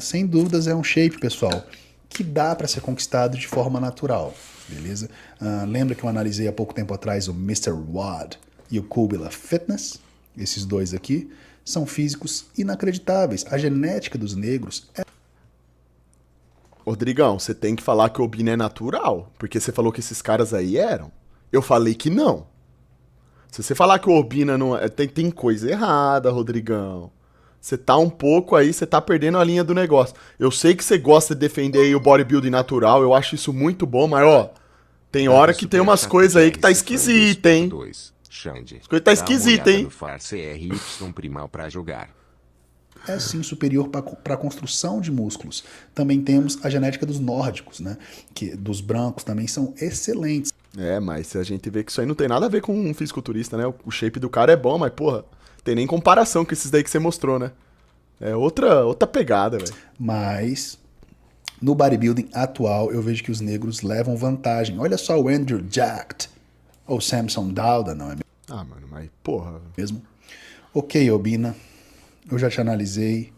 sem dúvidas é um shape, pessoal, que dá para ser conquistado de forma natural, beleza? Uh, lembra que eu analisei há pouco tempo atrás o Mr. Wad e o Kubila Fitness? Esses dois aqui são físicos inacreditáveis. A genética dos negros é. Rodrigão, você tem que falar que o Obina é natural, porque você falou que esses caras aí eram. Eu falei que não. Se você falar que o Obina não é. Tem, tem coisa errada, Rodrigão. Você tá um pouco aí, você tá perdendo a linha do negócio. Eu sei que você gosta de defender aí o bodybuilding natural, eu acho isso muito bom, mas ó, tem hora que tem umas coisas aí que tá esquisita, hein? Xande. As tá esquisita, hein? primal para jogar é sim superior para a construção de músculos. Também temos a genética dos nórdicos, né? Que dos brancos também são excelentes. É, mas a gente vê que isso aí não tem nada a ver com um fisiculturista, né? O shape do cara é bom, mas porra, tem nem comparação com esses daí que você mostrou, né? É outra, outra pegada, velho. Mas no bodybuilding atual eu vejo que os negros levam vantagem. Olha só o Andrew Jacked ou Samson Dauda, não é mesmo? Ah, mano, mas porra. Mesmo? Ok, Obina. Eu já te analisei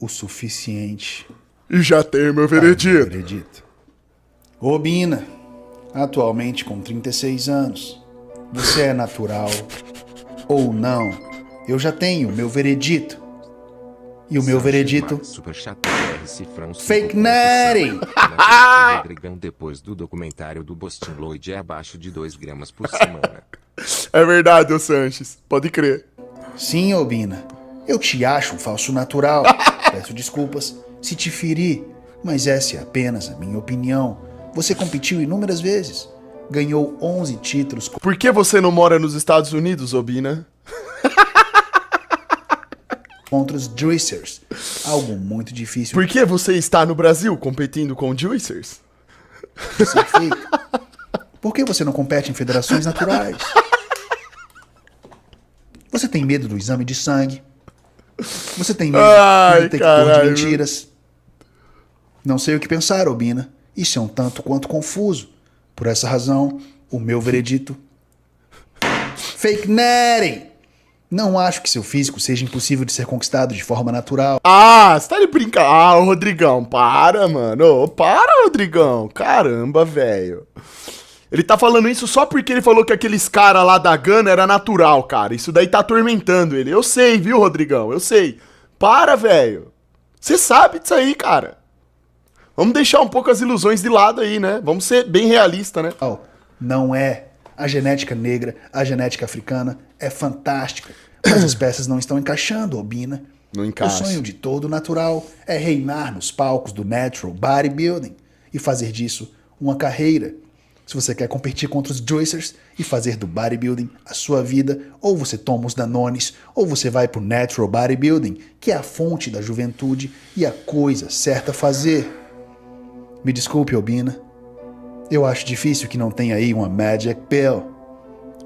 o suficiente. E já tenho meu tá, veredito. Ah, meu veredito. Obina, atualmente com 36 anos, você é natural ou não? Eu já tenho meu veredito. E o meu veredito. Fake Nerdy! Rodrigão depois do documentário do Boston Lloyd é abaixo de 2 gramas por semana. É verdade, ô Sanches. Pode crer. Sim, Obina. Eu te acho um falso natural. Peço desculpas se te feri, mas essa é apenas a minha opinião. Você competiu inúmeras vezes. Ganhou 11 títulos. Por que você não mora nos Estados Unidos, Obina? contra os Juicers. Algo muito difícil. Por que você está no Brasil competindo com Juicers? Por que você não compete em federações naturais? Você tem medo do exame de sangue? Você tem medo Ai, do detector de mentiras? Não sei o que pensar, Obina. Isso é um tanto quanto confuso. Por essa razão, o meu veredito. Fake Netting! Não acho que seu físico seja impossível de ser conquistado de forma natural. Ah, você tá de brincar. Ah, Rodrigão, para, mano. Para, Rodrigão. Caramba, velho. Ele tá falando isso só porque ele falou que aqueles cara lá da Gana era natural, cara. Isso daí tá atormentando ele. Eu sei, viu, Rodrigão? Eu sei. Para, velho. Você sabe disso aí, cara. Vamos deixar um pouco as ilusões de lado aí, né? Vamos ser bem realista, né? Oh, não é a genética negra, a genética africana é fantástica, mas as peças não estão encaixando, Obina. Não encaixa. O sonho de todo natural é reinar nos palcos do natural bodybuilding e fazer disso uma carreira. Se você quer competir contra os Joycers e fazer do bodybuilding a sua vida, ou você toma os Danones, ou você vai pro natural bodybuilding, que é a fonte da juventude e a coisa certa a fazer. Me desculpe, Obina, eu acho difícil que não tenha aí uma magic pill.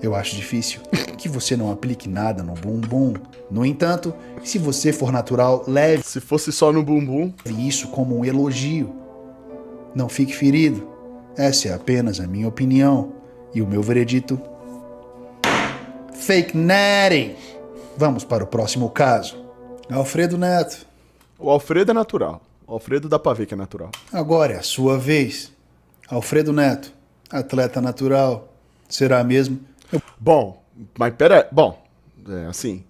Eu acho difícil que você não aplique nada no bumbum. No entanto, se você for natural, leve. Se fosse só no bumbum. Isso como um elogio. Não fique ferido. Essa é apenas a minha opinião e o meu veredito. Fake Natty! Vamos para o próximo caso. Alfredo Neto. O Alfredo é natural. O Alfredo dá pra ver que é natural. Agora é a sua vez. Alfredo Neto, atleta natural, será mesmo? Eu... Bom, mas pera, bom, é assim,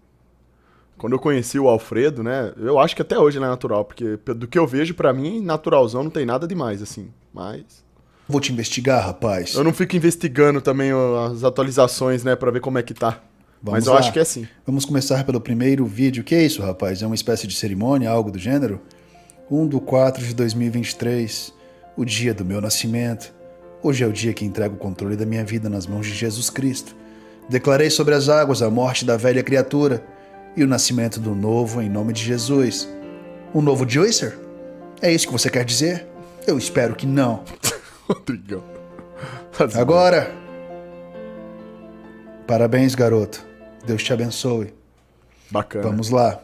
quando eu conheci o Alfredo, né, eu acho que até hoje ele é natural, porque do que eu vejo para mim, naturalzão não tem nada demais, assim, mas... Vou te investigar, rapaz. Eu não fico investigando também as atualizações, né, para ver como é que tá. Vamos mas eu lá. acho que é assim. Vamos começar pelo primeiro vídeo. Que é isso, rapaz? É uma espécie de cerimônia, algo do gênero? 1 do 4 de 2023 o dia do meu nascimento. Hoje é o dia que entrego o controle da minha vida nas mãos de Jesus Cristo. Declarei sobre as águas a morte da velha criatura e o nascimento do novo em nome de Jesus. Um novo Juicer? É isso que você quer dizer? Eu espero que não. Rodrigão. Agora! Parabéns, garoto. Deus te abençoe. Bacana. Vamos lá.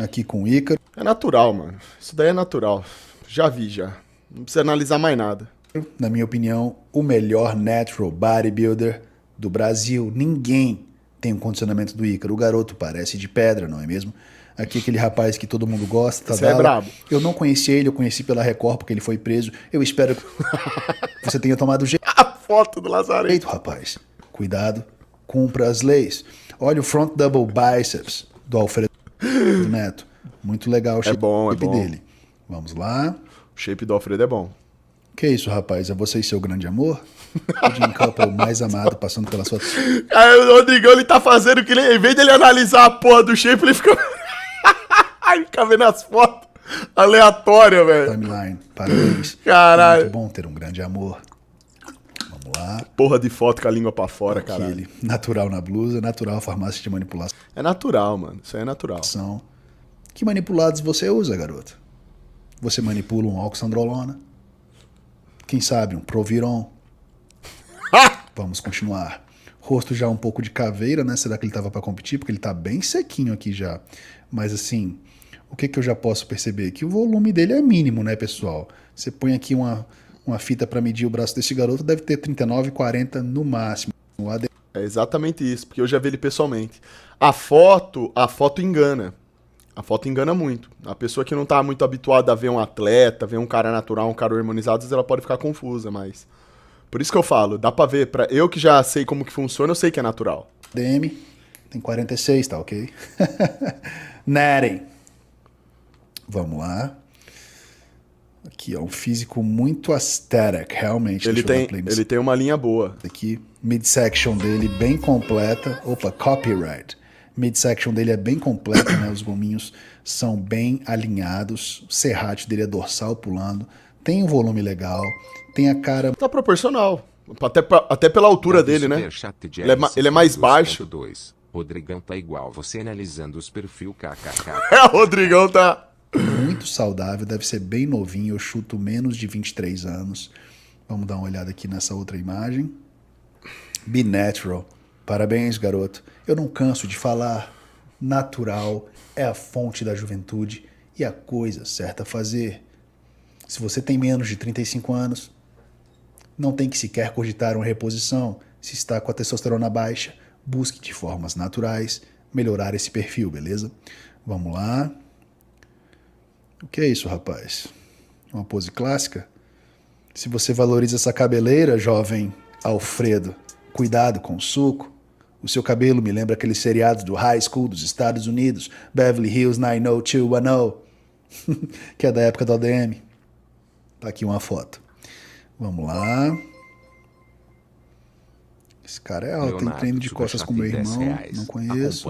Aqui com o Ícaro. É natural, mano. Isso daí é natural. Já vi, já. Não precisa analisar mais nada. Na minha opinião, o melhor natural bodybuilder do Brasil. Ninguém tem um condicionamento do Ícaro. O garoto parece de pedra, não é mesmo? Aqui, aquele rapaz que todo mundo gosta. Você é brabo. Eu não conheci ele, eu conheci pela Record, porque ele foi preso. Eu espero que você tenha tomado jeito. A foto do Lazareto. rapaz. Cuidado, cumpra as leis. Olha o front double biceps do Alfredo Neto. Muito legal o é shape, é bom, shape é bom. dele. Vamos lá. O shape do Alfredo é bom. Que isso, rapaz? É você e seu grande amor? O Jim Cup é o mais amado, passando pelas sua Cara, o Rodrigão, ele tá fazendo que ele, em vez dele analisar a porra do shape, ele fica. ele fica vendo as fotos aleatória velho. Timeline, parabéns. Caralho. É muito bom ter um grande amor. Vamos lá. Porra de foto com a língua pra fora, cara. Natural na blusa, natural farmácia de manipulação. É natural, mano. Isso aí é natural. São. Que manipulados você usa, garoto? Você manipula um oxandrolona? Quem sabe um proviron? Vamos continuar. Rosto já um pouco de caveira, né? Será que ele tava para competir? Porque ele tá bem sequinho aqui já. Mas assim, o que, que eu já posso perceber? Que o volume dele é mínimo, né, pessoal? Você põe aqui uma, uma fita para medir o braço desse garoto, deve ter 39, 40 no máximo. É exatamente isso, porque eu já vi ele pessoalmente. A foto, a foto engana. A foto engana muito. A pessoa que não está muito habituada a ver um atleta, ver um cara natural, um cara harmonizado, às vezes ela pode ficar confusa, mas. Por isso que eu falo, dá para ver. Pra... Eu que já sei como que funciona, eu sei que é natural. DM, tem 46, tá ok? Neren. Vamos lá. Aqui, ó, um físico muito aesthetic, realmente. Ele, tem, ele tem uma linha boa. Aqui, midsection dele bem completa. Opa, copyright midsection dele é bem completo, né? Os gominhos são bem alinhados, o serrate dele é dorsal pulando, tem um volume legal, tem a cara... Tá proporcional, até, até pela altura dele, né? De ele, é, ele é, mais baixo. 2. Rodrigão tá igual você analisando os perfil kkk. é, Rodrigão tá... Muito saudável, deve ser bem novinho, eu chuto menos de 23 anos. Vamos dar uma olhada aqui nessa outra imagem. Be natural. Parabéns, garoto. Eu não canso de falar. Natural é a fonte da juventude e a coisa certa a fazer. Se você tem menos de 35 anos, não tem que sequer cogitar uma reposição. Se está com a testosterona baixa, busque de formas naturais melhorar esse perfil, beleza? Vamos lá. O que é isso, rapaz? Uma pose clássica? Se você valoriza essa cabeleira, jovem Alfredo, cuidado com o suco. O seu cabelo me lembra aqueles seriados do High School dos Estados Unidos, Beverly Hills 90210, que é da época do ADM. Tá aqui uma foto. Vamos lá. Esse cara é alto, tem treino de costas com meu irmão, reais. não conheço.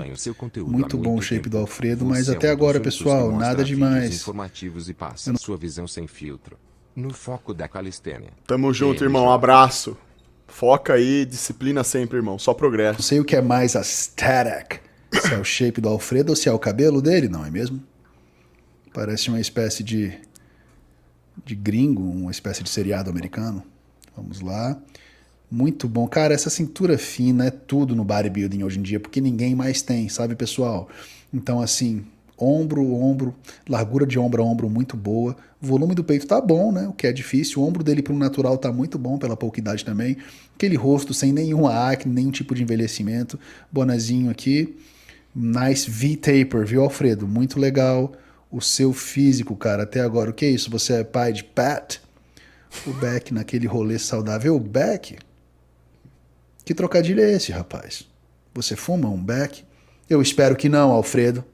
Muito bom o shape tempo. do Alfredo, mas é até é um agora, pessoal, nada demais. Informativos e passa Eu não... sua visão sem filtro. No foco da calistênia. Tamo junto, irmão. Um abraço. Foca aí, disciplina sempre, irmão. Só progresso. Não sei o que é mais aesthetic. se é o shape do Alfredo ou se é o cabelo dele, não é mesmo? Parece uma espécie de, de gringo, uma espécie de seriado americano. Vamos lá. Muito bom. Cara, essa cintura fina é tudo no bodybuilding hoje em dia, porque ninguém mais tem, sabe, pessoal? Então, assim, ombro, ombro, largura de ombro a ombro muito boa, volume do peito tá bom, né? O que é difícil, o ombro dele para natural tá muito bom pela pouca idade também. Aquele rosto sem nenhuma acne, nenhum tipo de envelhecimento, bonezinho aqui. Nice V-taper, viu, Alfredo? Muito legal o seu físico, cara, até agora. O que é isso? Você é pai de Pat? O Beck naquele rolê saudável. O Beck? Que trocadilho é esse, rapaz? Você fuma um Beck? Eu espero que não, Alfredo.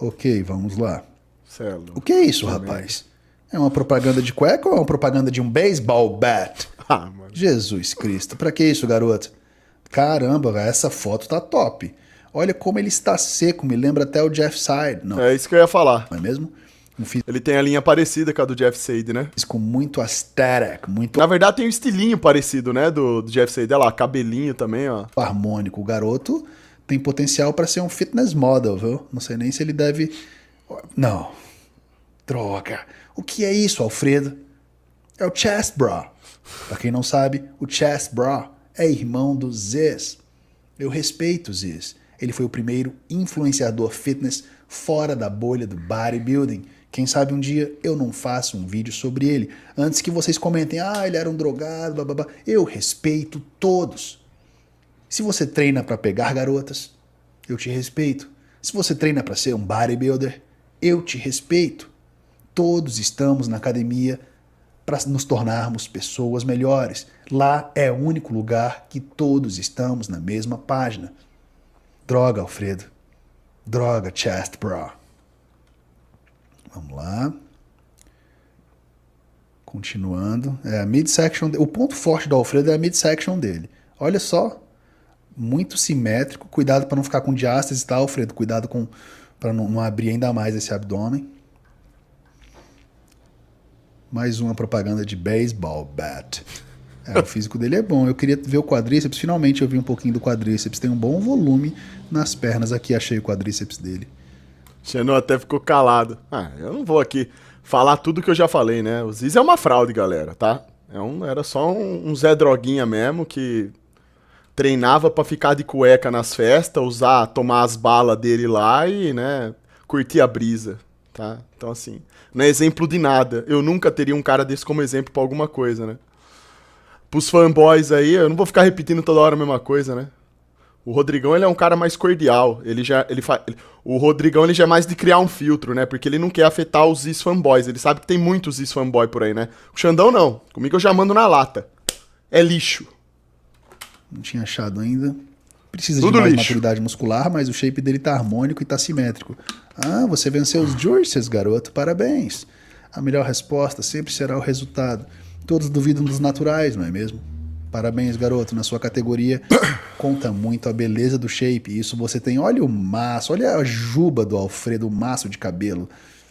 Ok, vamos lá. Celo. O que é isso, rapaz? É uma propaganda de cueca ou é uma propaganda de um baseball bat? Ah, mano. Jesus Cristo, pra que isso, garoto? Caramba, véio, essa foto tá top. Olha como ele está seco, me lembra até o Jeff Side. Não. É isso que eu ia falar. Não é mesmo? Fiz... Ele tem a linha parecida com a do Jeff Sade, né? Fiz com muito aesthetic, muito... Na verdade tem um estilinho parecido, né, do, do Jeff Sade. Olha lá, cabelinho também, ó. Harmônico, o garoto tem potencial para ser um fitness model, viu? Não sei nem se ele deve. Não. Droga. O que é isso, Alfredo? É o chest bra. Para quem não sabe, o chest bra é irmão do Ziz. Eu respeito o Ziz. Ele foi o primeiro influenciador fitness fora da bolha do bodybuilding. Quem sabe um dia eu não faço um vídeo sobre ele. Antes que vocês comentem, ah, ele era um drogado, blá blá blá. Eu respeito todos. Se você treina para pegar garotas, eu te respeito. Se você treina para ser um bodybuilder, eu te respeito. Todos estamos na academia para nos tornarmos pessoas melhores. Lá é o único lugar que todos estamos na mesma página. Droga, Alfredo. Droga, chest bra. Vamos lá. Continuando. É, midsection. O ponto forte do Alfredo é a midsection dele. Olha só muito simétrico. Cuidado para não ficar com diástase, tá, Alfredo? Cuidado com para não, não abrir ainda mais esse abdômen. Mais uma propaganda de baseball bat. É, o físico dele é bom. Eu queria ver o quadríceps. Finalmente eu vi um pouquinho do quadríceps. Tem um bom volume nas pernas aqui. Achei o quadríceps dele. Xenon até ficou calado. Ah, eu não vou aqui falar tudo que eu já falei, né? O Ziz é uma fraude, galera, tá? É um, era só um, um Zé Droguinha mesmo que treinava para ficar de cueca nas festas, usar, tomar as balas dele lá e, né, curtir a brisa, tá? Então, assim, não é exemplo de nada. Eu nunca teria um cara desse como exemplo para alguma coisa, né? Pros fanboys aí, eu não vou ficar repetindo toda hora a mesma coisa, né? O Rodrigão, ele é um cara mais cordial. Ele já, ele fa... O Rodrigão, ele já é mais de criar um filtro, né? Porque ele não quer afetar os is fanboys Ele sabe que tem muitos is fanboy por aí, né? O Xandão, não. Comigo eu já mando na lata. É lixo. Não tinha achado ainda. Precisa Tudo de mais lixo. maturidade muscular, mas o shape dele tá harmônico e tá simétrico. Ah, você venceu os Jursers, garoto. Parabéns. A melhor resposta sempre será o resultado. Todos duvidam dos naturais, não é mesmo? Parabéns, garoto. Na sua categoria conta muito a beleza do shape. Isso você tem. Olha o maço, olha a juba do Alfredo, o maço de cabelo.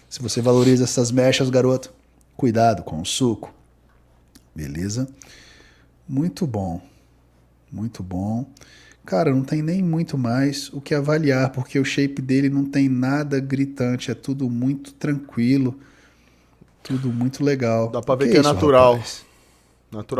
Se você valoriza essas mechas, garoto, cuidado com o suco. Beleza? Muito bom. Muito bom. Cara, não tem nem muito mais o que avaliar, porque o shape dele não tem nada gritante, é tudo muito tranquilo, tudo muito legal. Dá pra ver que, que é, é natural.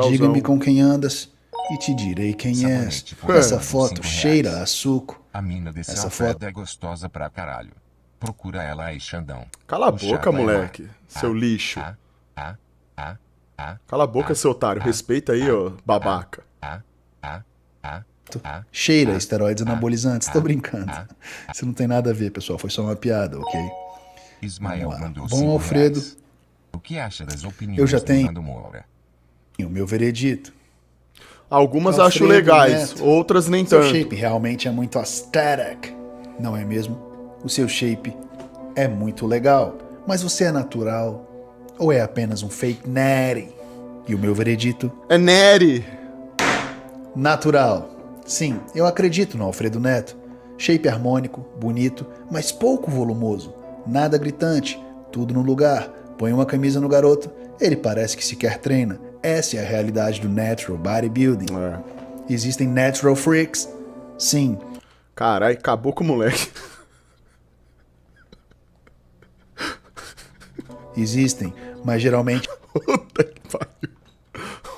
Diga-me com quem andas e te direi quem és. É. Essa foto cheira a suco. A mina desse Essa foto é gostosa pra caralho. Procura ela aí, Xandão. Cala a boca, é moleque. Ah, seu lixo. Ah, ah, Cala a boca, seu otário. Respeita aí, ó, babaca. Cheira esteroides anabolizantes. Tô brincando. Isso não tem nada a ver, pessoal. Foi só uma piada, ok? Ismael mandou Bom, Alfredo. O que acha das opiniões Eu já tenho o meu veredito. Algumas Alfredo acho legais, Neto. outras nem seu tanto. Seu shape realmente é muito aesthetic, não é mesmo? O seu shape é muito legal, mas você é natural ou é apenas um fake Neri? E o meu veredito? É Neri! natural. Sim, eu acredito no Alfredo Neto. Shape harmônico, bonito, mas pouco volumoso. Nada gritante, tudo no lugar. Põe uma camisa no garoto, ele parece que sequer treina. Essa é a realidade do natural bodybuilding. É. Existem natural freaks? Sim. Carai, acabou com o moleque. Existem, mas geralmente. Puta que pariu.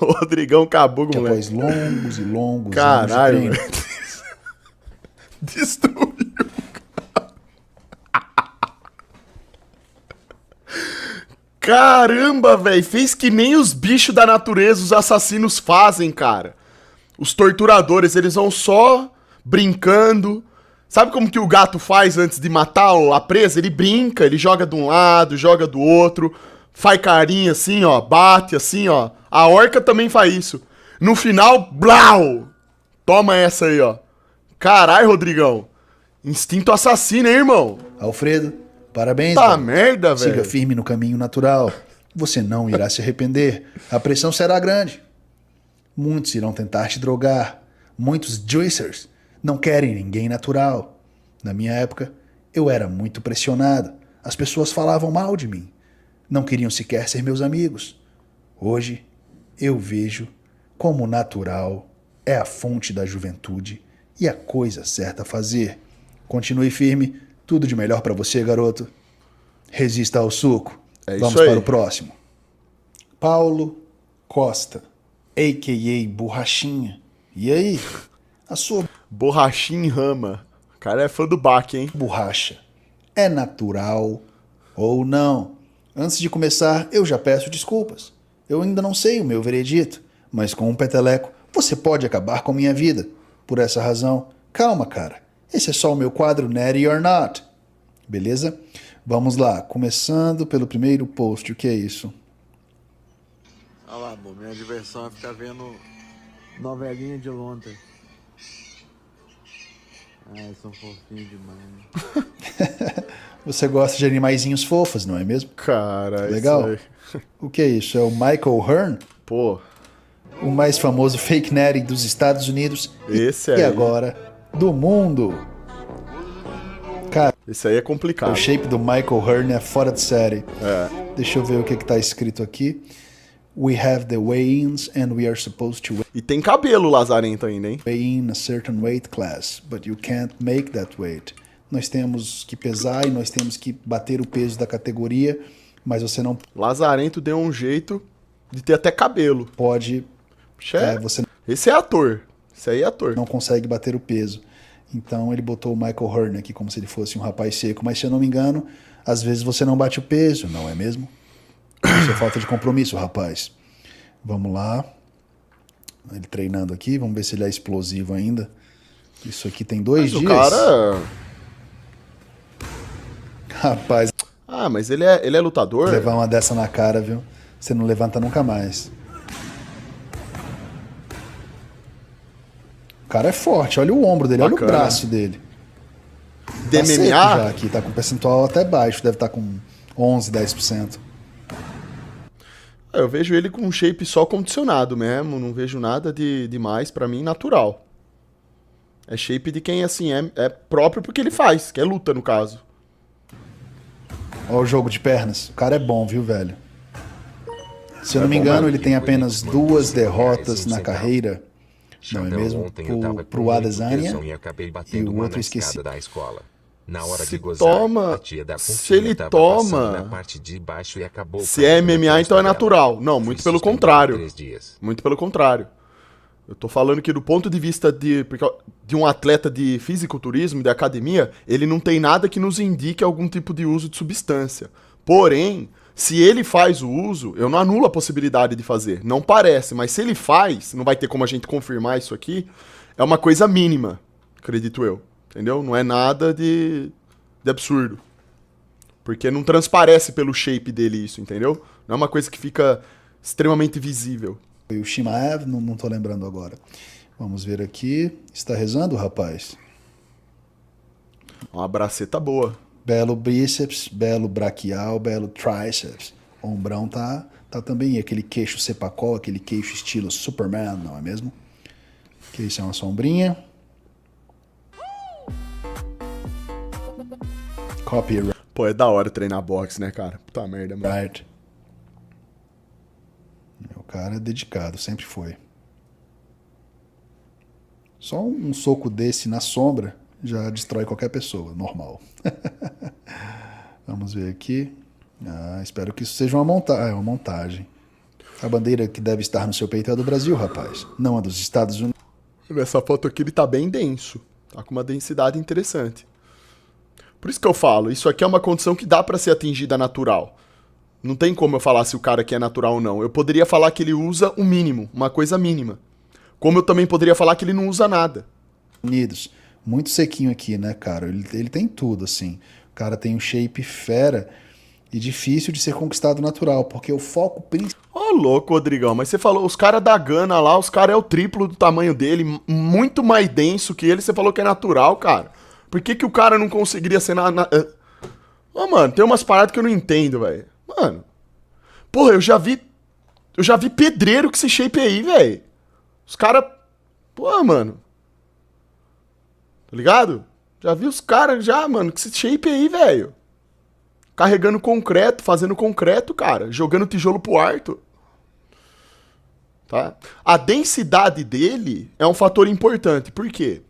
Rodrigão Cabugo, é moleque. longos e longos Caralho, anos de Destruiu, cara. Caramba, velho. Fez que nem os bichos da natureza, os assassinos fazem, cara. Os torturadores, eles vão só brincando. Sabe como que o gato faz antes de matar a presa? Ele brinca, ele joga de um lado, joga do outro, faz carinha assim, ó, bate assim, ó. A orca também faz isso. No final, blau! Toma essa aí, ó. Caralho, Rodrigão. Instinto assassino, hein, irmão? Alfredo, parabéns. Tá mano. merda, velho. Siga firme no caminho natural. Você não irá se arrepender. A pressão será grande. Muitos irão tentar te drogar. Muitos juicers não querem ninguém natural. Na minha época, eu era muito pressionado. As pessoas falavam mal de mim. Não queriam sequer ser meus amigos. Hoje, eu vejo como natural é a fonte da juventude e a coisa certa a fazer. Continue firme, tudo de melhor para você, garoto. Resista ao suco. É Vamos para o próximo. Paulo Costa, a.k.a. Borrachinha. E aí? A sua. Borrachinha rama. O cara é fã do baque, hein? Borracha. É natural ou não? Antes de começar, eu já peço desculpas. Eu ainda não sei o meu veredito, mas com um peteleco você pode acabar com minha vida. Por essa razão, calma, cara. Esse é só o meu quadro Natty or Not. Beleza? Vamos lá, começando pelo primeiro post. O que é isso? Olha lá, Minha diversão é ficar vendo novelinha de Londres. Ah, são fofinhos demais. Né? Você gosta de animaizinhos fofos, não é mesmo? Cara, Legal. Isso aí. O que é isso? É o Michael Hearn? Pô. O mais famoso fake nerd dos Estados Unidos. Esse e E agora, do mundo. Cara. Esse aí é complicado. O shape do Michael Hearn é fora de série. É. Deixa eu ver o que, que tá escrito aqui. We have the weigh-ins and we are supposed to... E tem cabelo lazarento ainda, hein? Weigh in a certain weight class, but you can't make that weight. Nós temos que pesar e nós temos que bater o peso da categoria mas você não. Lazarento deu um jeito de ter até cabelo. Pode. É, é, você... Esse é ator. Esse aí é ator. Não consegue bater o peso. Então ele botou o Michael Hearn aqui como se ele fosse um rapaz seco. Mas se eu não me engano, às vezes você não bate o peso, não é mesmo? Isso é falta de compromisso, rapaz. Vamos lá. Ele treinando aqui, vamos ver se ele é explosivo ainda. Isso aqui tem dois Mas dias. O cara. Rapaz, ah, mas ele é, ele é lutador? Levar uma dessa na cara, viu? Você não levanta nunca mais. O cara é forte, olha o ombro dele, Bacana. olha o braço dele. De tá MMA? já aqui, tá com percentual até baixo, deve estar tá com 11, 10%. Eu vejo ele com um shape só condicionado mesmo, não vejo nada de demais, para mim, natural. É shape de quem, assim, é, é próprio porque ele faz, que é luta, no caso. Olha o jogo de pernas. O cara é bom, viu, velho? Se eu não é me engano, ele tem apenas duas derrotas na é carreira. Não é mesmo? Pro, Adesanya e o outro esqueci. Da escola. Na hora se de gozar, toma, se ele toma, se é MMA então é natural. Não, muito pelo contrário. Muito pelo contrário. Eu tô falando que do ponto de vista de, de um atleta de fisiculturismo, de academia, ele não tem nada que nos indique algum tipo de uso de substância. Porém, se ele faz o uso, eu não anulo a possibilidade de fazer. Não parece, mas se ele faz, não vai ter como a gente confirmar isso aqui, é uma coisa mínima, acredito eu. Entendeu? Não é nada de, de absurdo. Porque não transparece pelo shape dele isso, entendeu? Não é uma coisa que fica extremamente visível. Foi o Shimaev, não tô lembrando agora. Vamos ver aqui. Está rezando, rapaz? Uma braceta boa. Belo bíceps, belo braquial, belo tríceps. Ombrão tá, tá também. Aquele queixo sepacol, aquele queixo estilo Superman, não é mesmo? Que isso é uma sombrinha. Copyright. Pô, é da hora treinar boxe, né, cara? Puta merda, mano. Right cara é dedicado, sempre foi. Só um soco desse na sombra já destrói qualquer pessoa, normal. Vamos ver aqui. Ah, espero que isso seja uma, ah, é uma montagem. A bandeira que deve estar no seu peito é a do Brasil, rapaz, não a dos Estados Unidos. Nessa foto aqui ele tá bem denso, tá com uma densidade interessante. Por isso que eu falo, isso aqui é uma condição que dá para ser atingida natural. Não tem como eu falar se o cara aqui é natural ou não. Eu poderia falar que ele usa o mínimo, uma coisa mínima. Como eu também poderia falar que ele não usa nada. Unidos, muito sequinho aqui, né, cara? Ele, ele tem tudo, assim. O cara tem um shape fera e difícil de ser conquistado natural, porque o foco principal. Ô, oh, louco, Rodrigão, mas você falou, os caras da Gana lá, os caras é o triplo do tamanho dele, muito mais denso que ele, você falou que é natural, cara. Por que, que o cara não conseguiria ser na. Ô, Oh, mano, tem umas paradas que eu não entendo, velho. Mano. Porra, eu já vi. Eu já vi pedreiro que se aí, velho. Os caras. Pô, mano. Tá ligado? Já vi os caras já, mano, que se aí, velho. Carregando concreto, fazendo concreto, cara. Jogando tijolo pro arto. Tá? A densidade dele é um fator importante. Por quê?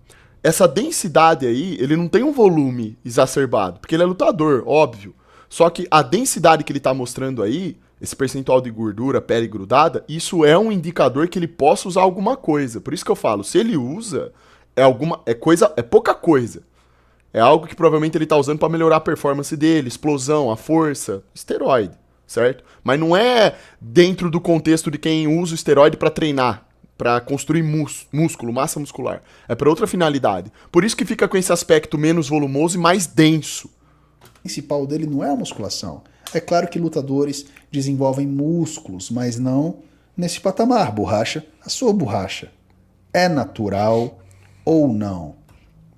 Essa densidade aí, ele não tem um volume exacerbado, porque ele é lutador, óbvio. Só que a densidade que ele está mostrando aí, esse percentual de gordura, pele grudada, isso é um indicador que ele possa usar alguma coisa. Por isso que eu falo, se ele usa, é alguma é coisa, é pouca coisa. É algo que provavelmente ele está usando para melhorar a performance dele, explosão, a força, esteroide, certo? Mas não é dentro do contexto de quem usa o esteroide para treinar, para construir mus, músculo, massa muscular. É para outra finalidade. Por isso que fica com esse aspecto menos volumoso e mais denso principal dele não é a musculação. É claro que lutadores desenvolvem músculos, mas não nesse patamar. Borracha, a sua borracha é natural ou não?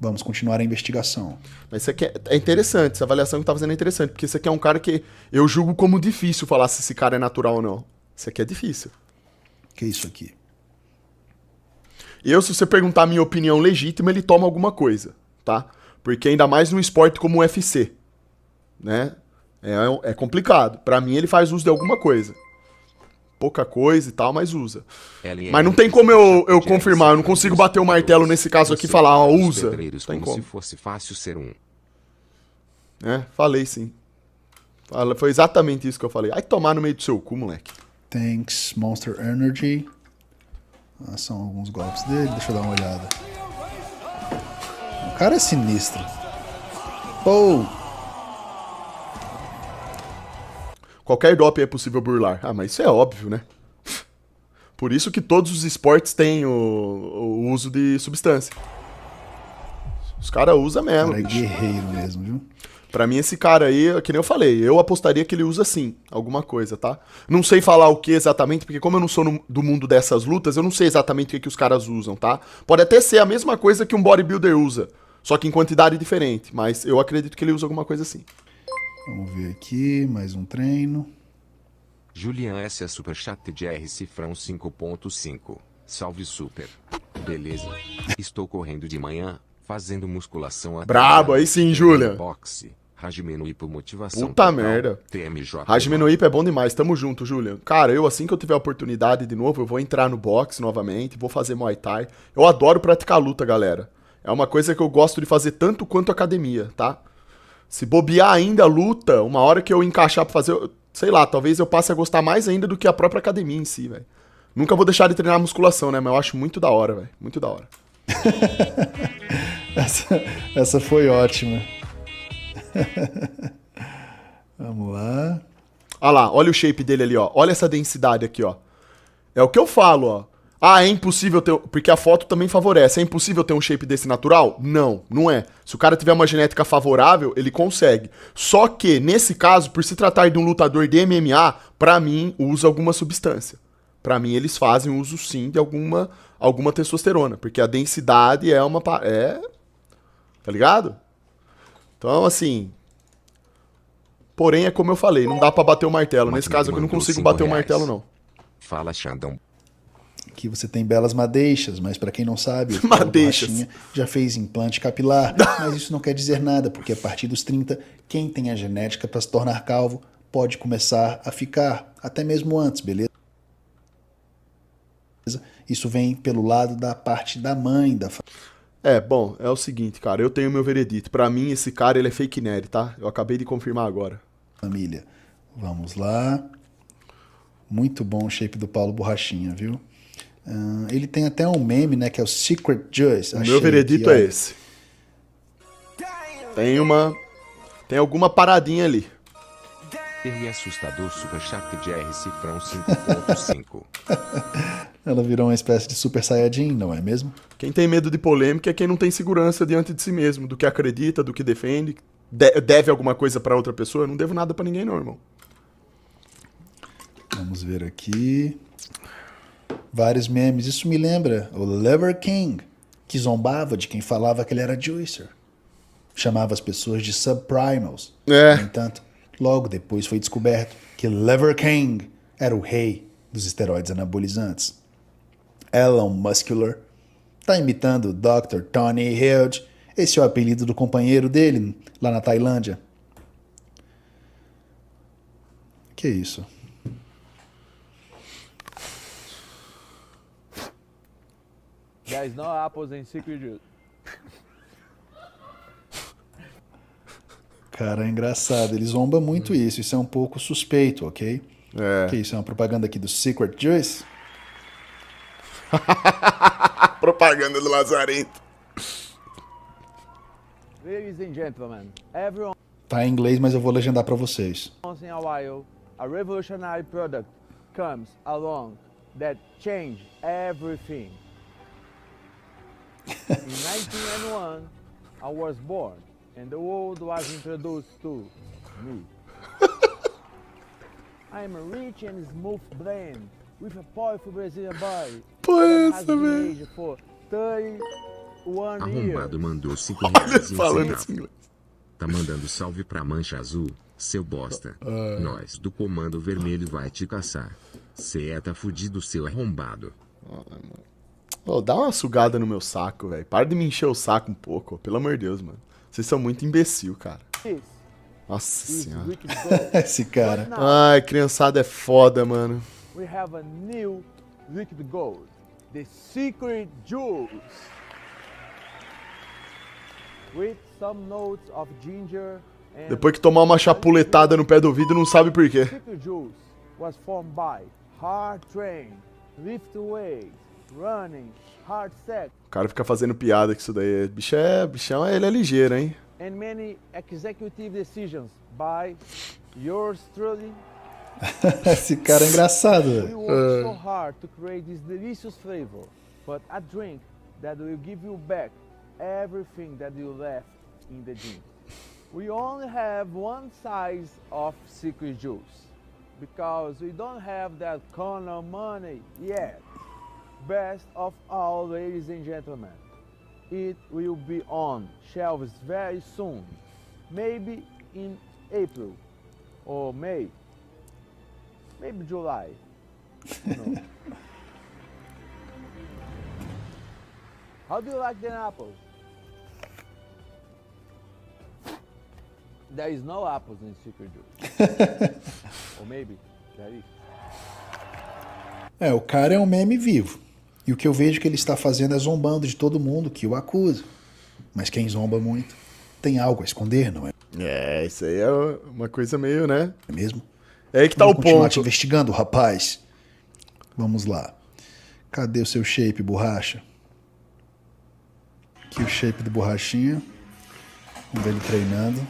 Vamos continuar a investigação. Mas isso aqui é, é interessante, essa avaliação que tá fazendo é interessante, porque isso aqui é um cara que eu julgo como difícil falar se esse cara é natural ou não. Isso aqui é difícil. Que é isso aqui? Eu, se você perguntar a minha opinião legítima, ele toma alguma coisa, tá? Porque ainda mais num esporte como o UFC né? É, é, é complicado. Para mim, ele faz uso de alguma coisa. Pouca coisa e tal, mas usa. Mas não tem como eu, eu confirmar. Eu não consigo bater o martelo nesse caso aqui e falar, ó, usa. tem como. se fosse fácil ser um. É, falei sim. Foi exatamente isso que eu falei. Ai, tomar no meio do seu cu, moleque. Thanks, Monster Energy. Ah, são alguns golpes dele, deixa eu dar uma olhada. O cara é sinistro. Pou! Oh. Qualquer doping é possível burlar. Ah, mas isso é óbvio, né? Por isso que todos os esportes têm o, o uso de substância. Os caras usam mesmo. Cara é guerreiro mesmo, viu? Pra mim, esse cara aí, é que nem eu falei, eu apostaria que ele usa sim, alguma coisa, tá? Não sei falar o que exatamente, porque como eu não sou no, do mundo dessas lutas, eu não sei exatamente o que, que os caras usam, tá? Pode até ser a mesma coisa que um bodybuilder usa, só que em quantidade diferente, mas eu acredito que ele usa alguma coisa assim. Vamos ver aqui, mais um treino. Julian S. É super chat de R cifrão 5.5. Salve super. Beleza. Estou correndo de manhã, fazendo musculação Brabo, aí sim, Julian. Boxe. Rajmeno Ipo motivação. Puta total. merda. TMJ. Rajmeno Ipo é bom demais, tamo junto, Julian. Cara, eu assim que eu tiver a oportunidade de novo, eu vou entrar no boxe novamente, vou fazer Muay Thai. Eu adoro praticar luta, galera. É uma coisa que eu gosto de fazer tanto quanto academia, tá? Se bobear ainda a luta, uma hora que eu encaixar pra fazer, sei lá, talvez eu passe a gostar mais ainda do que a própria academia em si, velho. Nunca vou deixar de treinar musculação, né? Mas eu acho muito da hora, velho. Muito da hora. essa, essa foi ótima. Vamos lá. Olha lá, olha o shape dele ali, ó. Olha essa densidade aqui, ó. É o que eu falo, ó. Ah, é impossível ter. Porque a foto também favorece. É impossível ter um shape desse natural? Não, não é. Se o cara tiver uma genética favorável, ele consegue. Só que, nesse caso, por se tratar de um lutador de MMA, pra mim, usa alguma substância. Pra mim, eles fazem uso sim de alguma, alguma testosterona. Porque a densidade é uma. É. Tá ligado? Então, assim. Porém, é como eu falei, não dá para bater o martelo. Nesse caso, é eu não consigo bater reais. o martelo, não. Fala, Xandão que você tem belas madeixas, mas para quem não sabe, o madeixas já fez implante capilar, mas isso não quer dizer nada, porque a partir dos 30, quem tem a genética para se tornar calvo pode começar a ficar, até mesmo antes, beleza? Isso vem pelo lado da parte da mãe da é, bom, é o seguinte, cara, eu tenho meu veredito. Para mim, esse cara, ele é fake nerd, tá? Eu acabei de confirmar agora. Família, vamos lá. Muito bom o shape do Paulo Borrachinha, viu? Uh, ele tem até um meme, né? Que é o Secret Juice. O meu veredito é esse. Tem uma. Tem alguma paradinha ali. assustador superchat de R cifrão 5.5. Ela virou uma espécie de super saiyajin, não é mesmo? Quem tem medo de polêmica é quem não tem segurança diante de si mesmo, do que acredita, do que defende. De deve alguma coisa para outra pessoa? Eu não devo nada para ninguém, não, irmão. Vamos ver aqui vários memes. Isso me lembra o Lever King, que zombava de quem falava que ele era juicer. Chamava as pessoas de subprimals. É. No entanto, logo depois foi descoberto que Lever King era o rei dos esteroides anabolizantes. Elon Muscular está imitando o Dr. Tony Hild, Esse é o apelido do companheiro dele lá na Tailândia. Que isso? There is no apples in secret juice. Cara, é engraçado. Ele zomba muito hum. isso. Isso é um pouco suspeito, ok? É. Que isso é uma propaganda aqui do Secret Juice? propaganda do Lazarento. Ladies and gentlemen, everyone. Tá em inglês, mas eu vou legendar para vocês. Once in a while, a revolutionary product comes along that change everything. In 1901, I was born and the world was introduced to me. I am a rich and smooth blend with a powerful Brazilian body. Pô, essa, velho. For 31 Arrombado mandou 5 reais em falando assim, Tá mandando salve pra Mancha Azul, seu bosta. Uh... Nós do Comando Vermelho vai te caçar. Cê é tá fudido, seu arrombado. Oh, mano. Pô, dá uma sugada no meu saco, velho. Para de me encher o saco um pouco, pelo amor de Deus, mano. Vocês são muito imbecil, cara. Nossa Isso, senhora. É Esse cara. Ai, criançada é foda, mano. We have a new liquid gold. The secret jewels. With some notes of ginger and Depois que tomar uma chapuletada no pé do ouvido, não sabe por quê. Secret jewels was formed by hard train, lift away, running, hard sex. O cara fica fazendo piada que isso daí. É, bicho é, bichão, é ele é ligeiro, hein? And many executive decisions by yours truly. Esse cara é engraçado. We worked so ah. hard to create this delicious flavor, but a drink that will give you back everything that you left in the gym. We only have one size of secret juice because we don't have that kind of money yet. Best of all, ladies and gentlemen. It will be on shelves very soon, maybe in April or May, maybe July. How do you like the apples? There is no apples in Secret Juice. or maybe there is. É, o cara é um meme vivo. E o que eu vejo que ele está fazendo é zombando de todo mundo que o acusa. Mas quem zomba muito tem algo a esconder, não é? É, isso aí é uma coisa meio, né? É mesmo? É aí que tá Vamos o ponto. te investigando, rapaz. Vamos lá. Cadê o seu shape, borracha? Aqui o shape do borrachinha. Vamos ver ele treinando.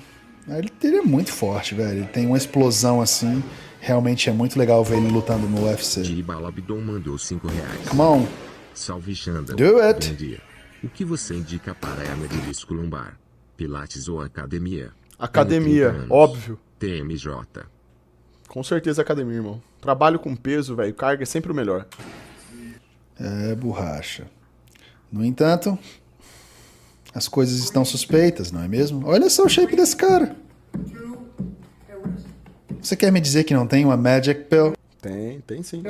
Ah, ele, ele é muito forte, velho. Ele tem uma explosão assim. Realmente é muito legal ver ele lutando no UFC. Dibalabdon mandou 5 reais. Come on. Salve Xanda. Do it. Bom dia. O que você indica para a anadilisco lombar? Pilates ou academia? Academia, óbvio. TMJ. Com certeza academia, irmão. Trabalho com peso, velho. Carga é sempre o melhor. É, borracha. No entanto, as coisas estão suspeitas, não é mesmo? Olha só o shape desse cara. Você quer me dizer que não tem uma Magic Pill? Tem, tem sim.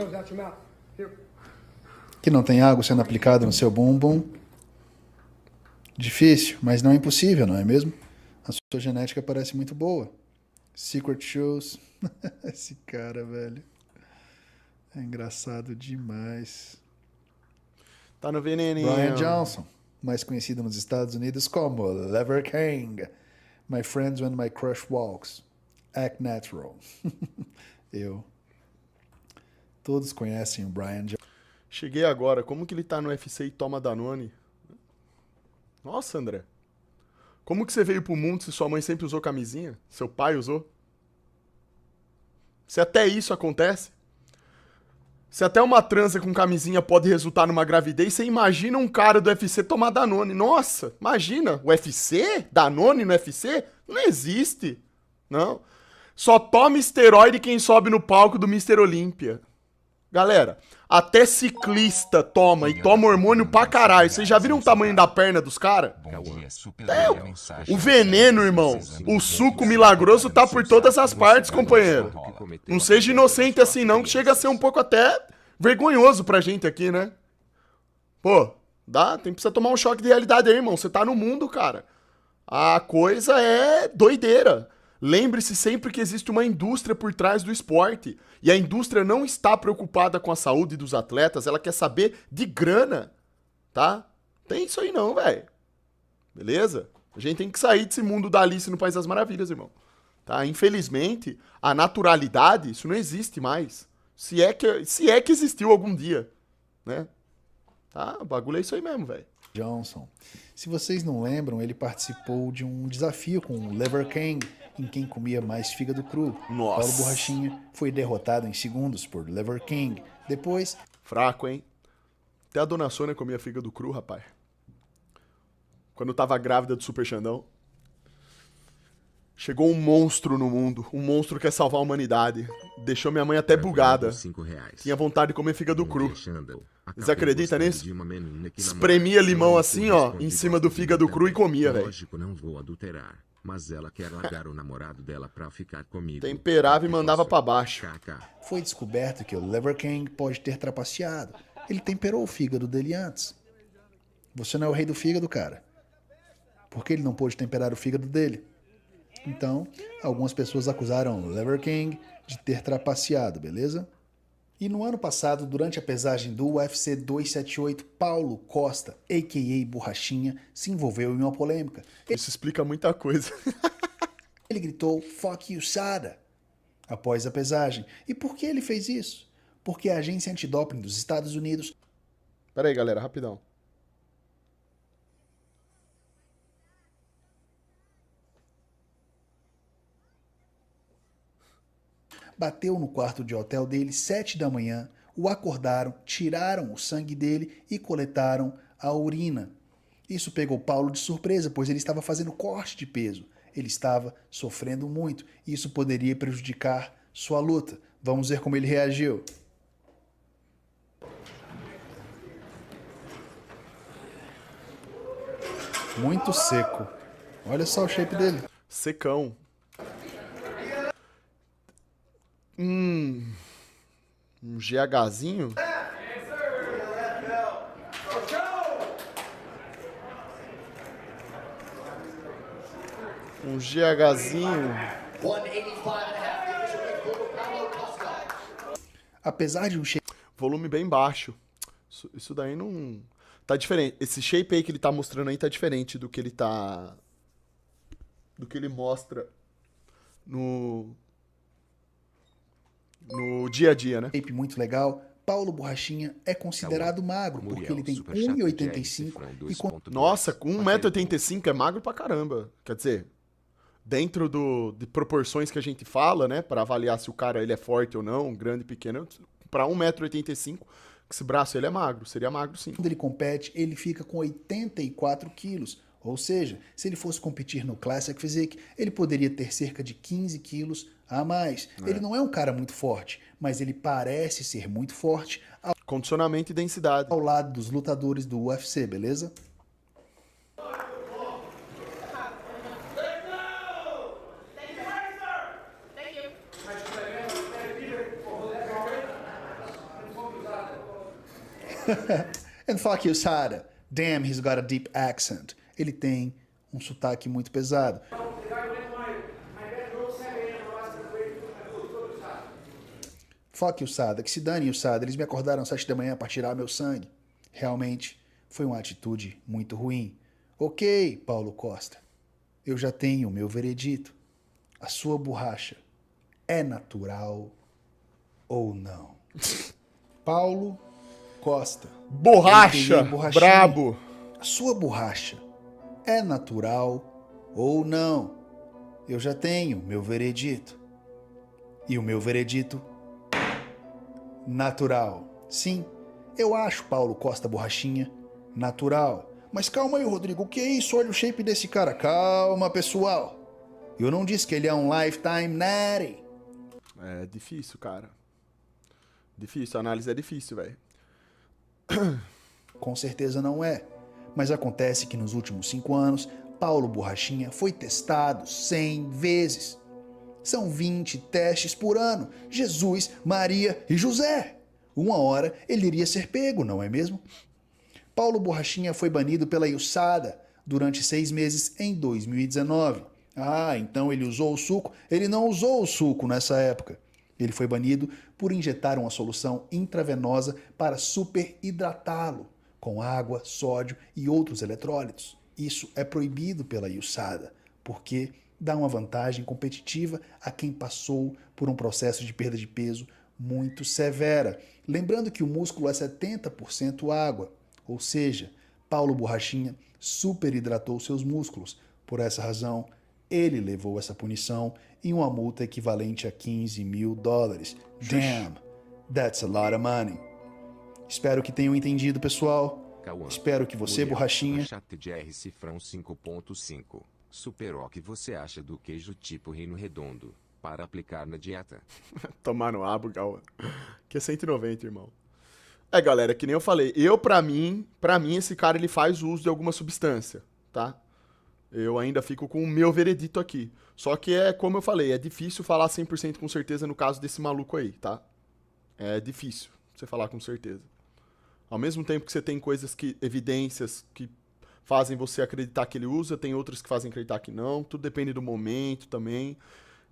Que não tem água sendo aplicada no seu bumbum? Difícil, mas não é impossível, não é mesmo? A sua genética parece muito boa. Secret Shows. Esse cara, velho. É engraçado demais. Tá no veneninho. Brian Johnson, mais conhecido nos Estados Unidos como Lever King. My Friends When My Crush Walks. Act Natural. eu. Todos conhecem o Brian. Cheguei agora. Como que ele tá no UFC e toma Danone? Nossa, André. Como que você veio pro mundo se sua mãe sempre usou camisinha? Seu pai usou? Se até isso acontece? Se até uma transa com camisinha pode resultar numa gravidez, você imagina um cara do UFC tomar Danone. Nossa, imagina, o UFC? Danone no UFC? Não existe. Não. Só toma esteroide quem sobe no palco do Mr. Olímpia. Galera, até ciclista toma e toma hormônio pra caralho. Vocês já viram o tamanho da perna dos caras? É, o veneno, irmão. O suco milagroso tá por todas as partes, companheiro. Não seja inocente assim, não, que chega a ser um pouco até vergonhoso pra gente aqui, né? Pô, dá, tem precisa tomar um choque de realidade aí, irmão. Você tá no mundo, cara. A coisa é doideira. Lembre-se sempre que existe uma indústria por trás do esporte. E a indústria não está preocupada com a saúde dos atletas, ela quer saber de grana, tá? Tem isso aí não, velho. Beleza? A gente tem que sair desse mundo da Alice no País das Maravilhas, irmão. Tá? Infelizmente, a naturalidade, isso não existe mais. Se é que, se é que existiu algum dia, né? Tá? O bagulho é isso aí mesmo, velho. Johnson. Se vocês não lembram, ele participou de um desafio com o Lever King em quem comia mais fígado cru. Nossa. Paulo Borrachinha foi derrotado em segundos por Lever King. Depois. Fraco, hein? Até a dona Sônia comia fígado cru, rapaz. Quando eu tava grávida do Super Xandão. Chegou um monstro no mundo, um monstro que quer salvar a humanidade. Deixou minha mãe até bugada. Tinha vontade de comer fígado cru. Vocês acreditam nisso? Espremia limão assim, ó, em cima do fígado cru e comia, velho. Lógico, não vou adulterar mas ela quer largar o namorado dela pra ficar comigo. Temperava e mandava para baixo. Foi descoberto que o King pode ter trapaceado. Ele temperou o fígado dele antes. Você não é o rei do fígado, cara. Porque ele não pôde temperar o fígado dele. Então, algumas pessoas acusaram Leverking de ter trapaceado, beleza? E no ano passado, durante a pesagem do UFC 278, Paulo Costa, a.k.a. Borrachinha, se envolveu em uma polêmica. Isso explica muita coisa. ele gritou, fuck you, Sada, após a pesagem. E por que ele fez isso? Porque a agência antidoping dos Estados Unidos... Peraí, galera, rapidão. bateu no quarto de hotel dele sete da manhã, o acordaram, tiraram o sangue dele e coletaram a urina. Isso pegou Paulo de surpresa, pois ele estava fazendo corte de peso. Ele estava sofrendo muito. Isso poderia prejudicar sua luta. Vamos ver como ele reagiu. Muito seco. Olha só o shape dele. Secão. um, um GHzinho. Um GHzinho. Apesar de um shape. Volume bem baixo. Isso, isso daí não. Tá diferente. Esse shape aí que ele tá mostrando aí tá diferente do que ele tá. Do que ele mostra no, no dia a dia, né? Tape muito legal. Paulo Borrachinha é considerado magro, porque ele tem 1,85 e... Com... Nossa, 1,85m é magro pra caramba. Quer dizer, dentro do, de proporções que a gente fala, né, para avaliar se o cara ele é forte ou não, grande, pequeno, para 1,85m, esse braço ele é magro, seria magro sim. Quando ele compete, ele fica com 84 quilos, ou seja, se ele fosse competir no Classic Physique, ele poderia ter cerca de 15 quilos a mais. É. Ele não é um cara muito forte, mas ele parece ser muito forte. Ao... Condicionamento e densidade. Ao lado dos lutadores do UFC, beleza? And fuck you, Sada. Damn, he's got a deep accent ele tem um sotaque muito pesado. Fuck o Sada, que se dane o Sada, eles me acordaram às sete da manhã para tirar meu sangue. Realmente, foi uma atitude muito ruim. Ok, Paulo Costa, eu já tenho o meu veredito. A sua borracha é natural ou não? Paulo Costa. Borracha! Brabo! A sua borracha é natural ou não. Eu já tenho meu veredito. E o meu veredito? Natural. Sim, eu acho Paulo Costa Borrachinha natural. Mas calma aí, Rodrigo, o que é isso? Olha o shape desse cara. Calma, pessoal. Eu não disse que ele é um lifetime nerd. É difícil, cara. Difícil, a análise é difícil, velho. Com certeza não é. Mas acontece que nos últimos cinco anos, Paulo Borrachinha foi testado 100 vezes. São 20 testes por ano: Jesus, Maria e José. Uma hora ele iria ser pego, não é mesmo? Paulo Borrachinha foi banido pela Iussada durante seis meses em 2019. Ah, então ele usou o suco? Ele não usou o suco nessa época. Ele foi banido por injetar uma solução intravenosa para superhidratá-lo com água, sódio e outros eletrólitos. Isso é proibido pela IUSADA, porque dá uma vantagem competitiva a quem passou por um processo de perda de peso muito severa. Lembrando que o músculo é 70% água, ou seja, Paulo Borrachinha superhidratou seus músculos. Por essa razão, ele levou essa punição e uma multa equivalente a 15 mil dólares. Damn, that's a lot of money. Espero que tenham entendido, pessoal. Espero que você, borrachinha. Chat de R Cifrão 5.5. Super o que você acha do queijo tipo reino redondo para aplicar na dieta? Tomar no abo, Cauã. Que é 190, irmão. É, galera, que nem eu falei. Eu, pra mim, para mim, esse cara ele faz uso de alguma substância, tá? Eu ainda fico com o meu veredito aqui. Só que é, como eu falei, é difícil falar 100% com certeza no caso desse maluco aí, tá? É difícil você falar com certeza. Ao mesmo tempo que você tem coisas que. evidências que fazem você acreditar que ele usa, tem outras que fazem acreditar que não, tudo depende do momento também.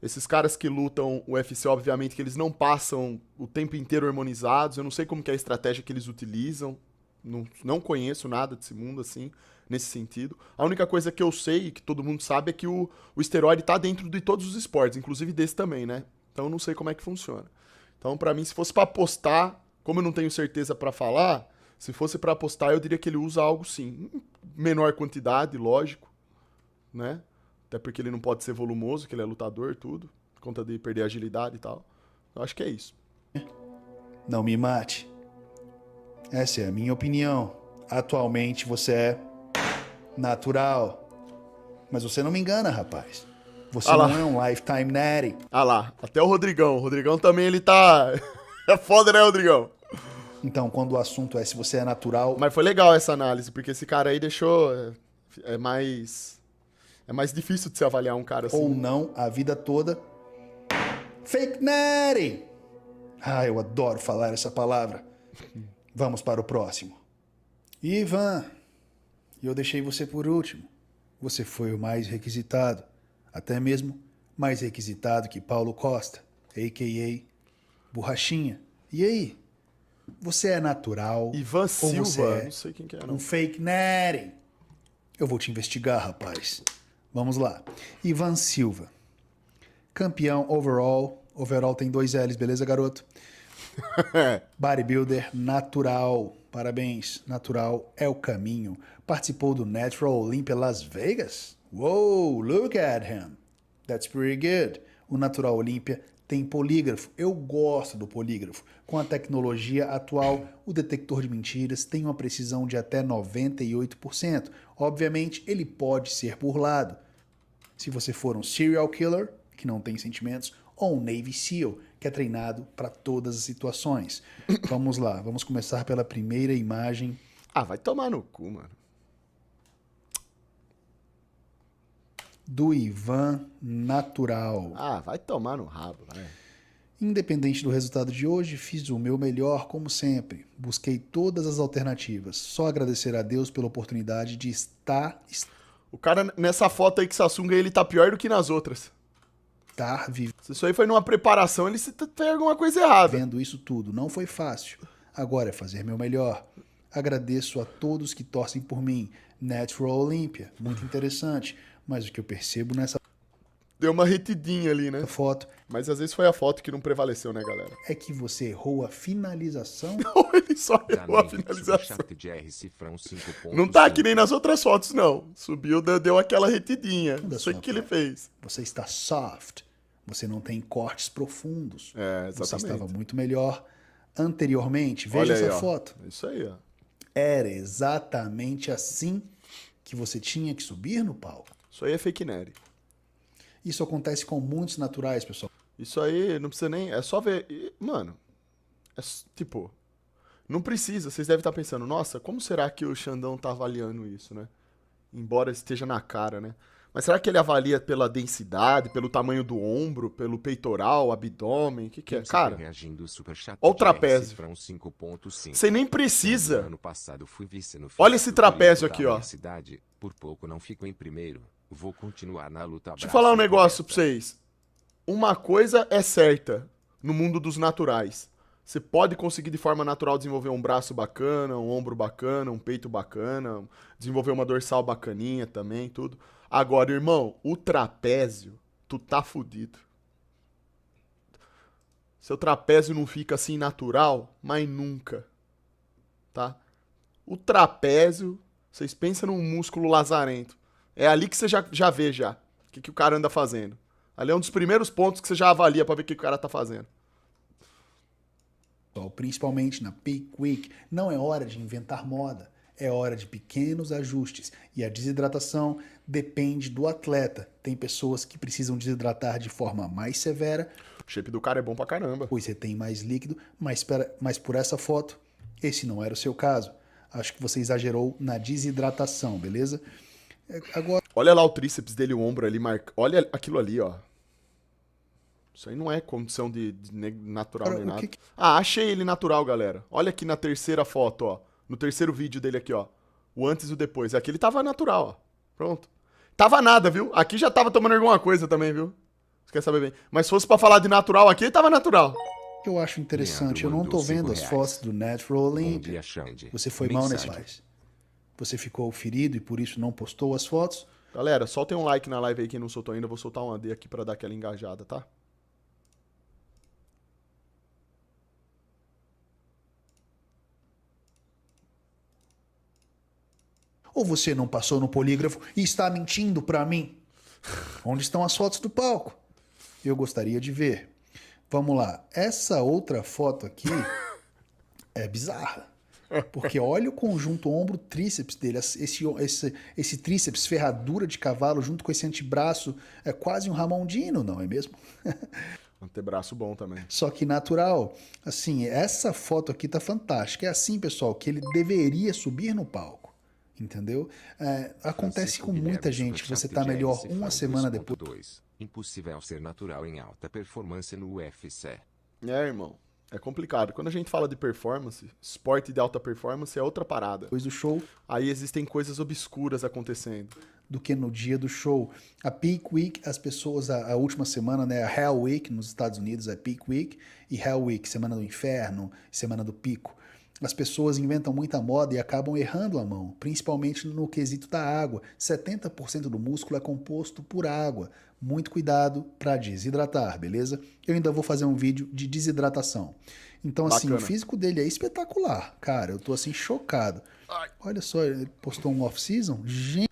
Esses caras que lutam o UFC, obviamente, que eles não passam o tempo inteiro harmonizados, eu não sei como é a estratégia que eles utilizam, não, não conheço nada desse mundo assim, nesse sentido. A única coisa que eu sei e que todo mundo sabe é que o, o esteroide está dentro de todos os esportes, inclusive desse também, né? Então eu não sei como é que funciona. Então, para mim, se fosse para apostar, como eu não tenho certeza para falar, se fosse para apostar, eu diria que ele usa algo sim. Menor quantidade, lógico, né? Até porque ele não pode ser volumoso, que ele é lutador, tudo. Por conta de perder agilidade e tal. Eu acho que é isso. Não me mate. Essa é a minha opinião. Atualmente você é natural. Mas você não me engana, rapaz. Você ah não é um lifetime natty. Ah lá, até o Rodrigão. O Rodrigão também, ele tá... É foda, né, Rodrigão? Então, quando o assunto é se você é natural. Mas foi legal essa análise, porque esse cara aí deixou. É, é mais. É mais difícil de se avaliar um cara assim. Ou não, a vida toda. Fake Natty! Ah, eu adoro falar essa palavra. Vamos para o próximo. Ivan, eu deixei você por último. Você foi o mais requisitado. Até mesmo mais requisitado que Paulo Costa, a.k.a. Borrachinha. E aí, você é natural. Ivan Silva, é não sei quem que é, não. Um fake nerd. Eu vou te investigar, rapaz. Vamos lá. Ivan Silva. Campeão overall. Overall tem dois L's, beleza, garoto? Bodybuilder natural. Parabéns. Natural é o caminho. Participou do Natural Olympia Las Vegas? Wow, look at him. That's pretty good. O Natural Olympia tem polígrafo. Eu gosto do polígrafo. Com a tecnologia atual, o detector de mentiras tem uma precisão de até 98%. Obviamente, ele pode ser burlado. Se você for um serial killer, que não tem sentimentos, ou um Navy SEAL, que é treinado para todas as situações. Vamos lá, vamos começar pela primeira imagem. Ah, vai tomar no cu, mano. do Ivan Natural. Ah, vai tomar no rabo, vai. Independente do resultado de hoje, fiz o meu melhor como sempre. Busquei todas as alternativas. Só agradecer a Deus pela oportunidade de estar. O cara nessa foto aí que Sassunga ele tá pior do que nas outras. Tá vivo. Se isso aí foi numa preparação, ele se tem alguma coisa errada. Vendo isso tudo, não foi fácil. Agora é fazer meu melhor. Agradeço a todos que torcem por mim. Natural Olympia, muito interessante. Mas o que eu percebo nessa. Deu uma retidinha ali, né? Foto. Mas às vezes foi a foto que não prevaleceu, né, galera? É que você errou a finalização. Não, ele só tá errou a finalização. Não tá que nem nas outras fotos, não. Subiu, deu aquela retidinha. sei o que ele né? fez. Você está soft. Você não tem cortes profundos. É, exatamente. Você estava muito melhor anteriormente. Veja aí, essa ó. foto. Isso aí, ó. Era exatamente assim que você tinha que subir no palco. Isso aí é fake nerd. Isso acontece com muitos naturais, pessoal. Isso aí não precisa nem. É só ver. E, mano, é tipo. Não precisa. Vocês devem estar pensando, nossa, como será que o Xandão tá avaliando isso, né? Embora esteja na cara, né? Mas será que ele avalia pela densidade, pelo tamanho do ombro, pelo peitoral, abdômen? O que, que é? Cara, reagindo super chato olha o trapézio. Um 5 .5. Você nem precisa. Ano passado fui vice no olha esse trapézio aqui, ó. Cidade, por pouco não fico em primeiro. Vou continuar na luta. Deixa eu falar um negócio pra vocês. Uma coisa é certa no mundo dos naturais. Você pode conseguir de forma natural desenvolver um braço bacana, um ombro bacana, um peito bacana, desenvolver uma dorsal bacaninha também, tudo. Agora, irmão, o trapézio, tu tá fudido. Seu trapézio não fica assim natural, mas nunca. Tá? O trapézio, vocês pensam num músculo lazarento. É ali que você já, já vê já o que, que o cara anda fazendo. Ali é um dos primeiros pontos que você já avalia para ver o que, que o cara tá fazendo principalmente na Peak Week, não é hora de inventar moda, é hora de pequenos ajustes. E a desidratação depende do atleta. Tem pessoas que precisam desidratar de forma mais severa. O shape do cara é bom pra caramba. Pois você tem mais líquido, mas, pera, mas por essa foto, esse não era o seu caso. Acho que você exagerou na desidratação, beleza? Agora... Olha lá o tríceps dele, o ombro ali, marca. Olha aquilo ali, ó. Isso aí não é condição de, de natural nem nada. Que... Ah, achei ele natural, galera. Olha aqui na terceira foto, ó. No terceiro vídeo dele aqui, ó. O antes e o depois. Aqui ele tava natural, ó. Pronto. Tava nada, viu? Aqui já tava tomando alguma coisa também, viu? Você quer saber bem. Mas se fosse pra falar de natural aqui, ele tava natural que eu acho interessante, eu não tô vendo reais. as fotos do Natural Olymp. Você foi Mensagem. mal nesse país você ficou ferido e por isso não postou as fotos. Galera, soltem um like na live aí quem não soltou ainda. Eu vou soltar um AD aqui para dar aquela engajada, tá? Ou você não passou no polígrafo e está mentindo para mim? Onde estão as fotos do palco? Eu gostaria de ver. Vamos lá. Essa outra foto aqui é bizarra. Porque olha o conjunto ombro-tríceps dele, esse, esse, esse tríceps ferradura de cavalo junto com esse antebraço, é quase um Ramondino, não é mesmo? Antebraço bom também. Só que natural. Assim, essa foto aqui tá fantástica. É assim, pessoal, que ele deveria subir no palco. Entendeu? É, acontece Francisco com Guilherme muita gente. que Você tá melhor uma semana depois. 2. Impossível ser natural em alta performance no UFC. É, irmão. É complicado. Quando a gente fala de performance, esporte de alta performance é outra parada. Depois do show. Aí existem coisas obscuras acontecendo. Do que no dia do show. A Peak Week, as pessoas, a, a última semana, né? A Hell Week nos Estados Unidos é Peak Week. E Hell Week, semana do inferno, semana do pico. As pessoas inventam muita moda e acabam errando a mão, principalmente no quesito da água. 70% do músculo é composto por água muito cuidado para desidratar, beleza? Eu ainda vou fazer um vídeo de desidratação. Então, assim, o físico dele é espetacular, cara. Eu tô assim, chocado. Ai. Olha só, ele postou um off-season. Gente.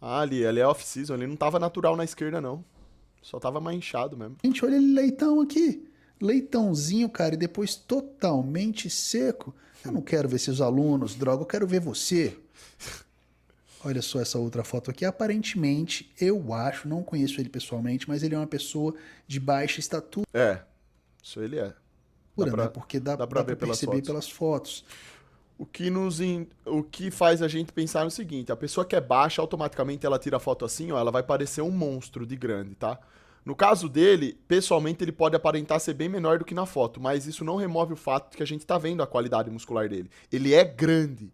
Ah, ali, ali é off-season, ele não tava natural na esquerda, não. Só tava mais inchado mesmo. Gente, olha ele leitão aqui. Leitãozinho, cara, e depois totalmente seco. Eu não quero ver seus alunos, droga, eu quero ver você. Olha só essa outra foto aqui. Aparentemente, eu acho, não conheço ele pessoalmente, mas ele é uma pessoa de baixa estatura. É, isso ele é. Dá pra, né? Porque dá, dá pra, perceber pelas, pelas fotos. O que, nos in... o que faz a gente pensar no seguinte: a pessoa que é baixa, automaticamente ela tira a foto assim, ó, ela vai parecer um monstro de grande, tá? No caso dele, pessoalmente ele pode aparentar ser bem menor do que na foto, mas isso não remove o fato de que a gente está vendo a qualidade muscular dele. Ele é grande,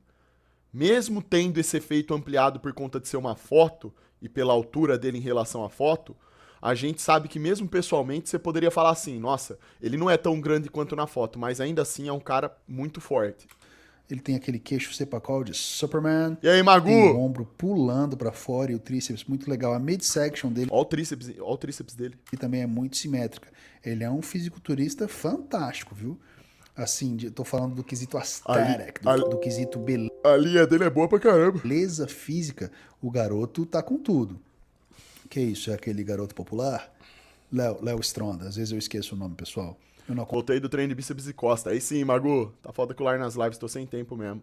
mesmo tendo esse efeito ampliado por conta de ser uma foto e pela altura dele em relação à foto, a gente sabe que mesmo pessoalmente você poderia falar assim, nossa, ele não é tão grande quanto na foto, mas ainda assim é um cara muito forte. Ele tem aquele queixo sepacol de Superman. E aí, Magu? Tem o ombro pulando para fora e o tríceps muito legal. A midsection dele. Olha o tríceps, olha o tríceps dele. E também é muito simétrica. Ele é um fisiculturista fantástico, viu? Assim, de, tô falando do quesito aesthetic, do, do, quesito beleza. A linha dele é boa pra caramba. Beleza física, o garoto tá com tudo. Que isso, é aquele garoto popular? Léo, Léo Stronda, às vezes eu esqueço o nome, pessoal. Eu não... Voltei do treino de bíceps e costa. Aí sim, Magu, tá falta colar nas lives, tô sem tempo mesmo.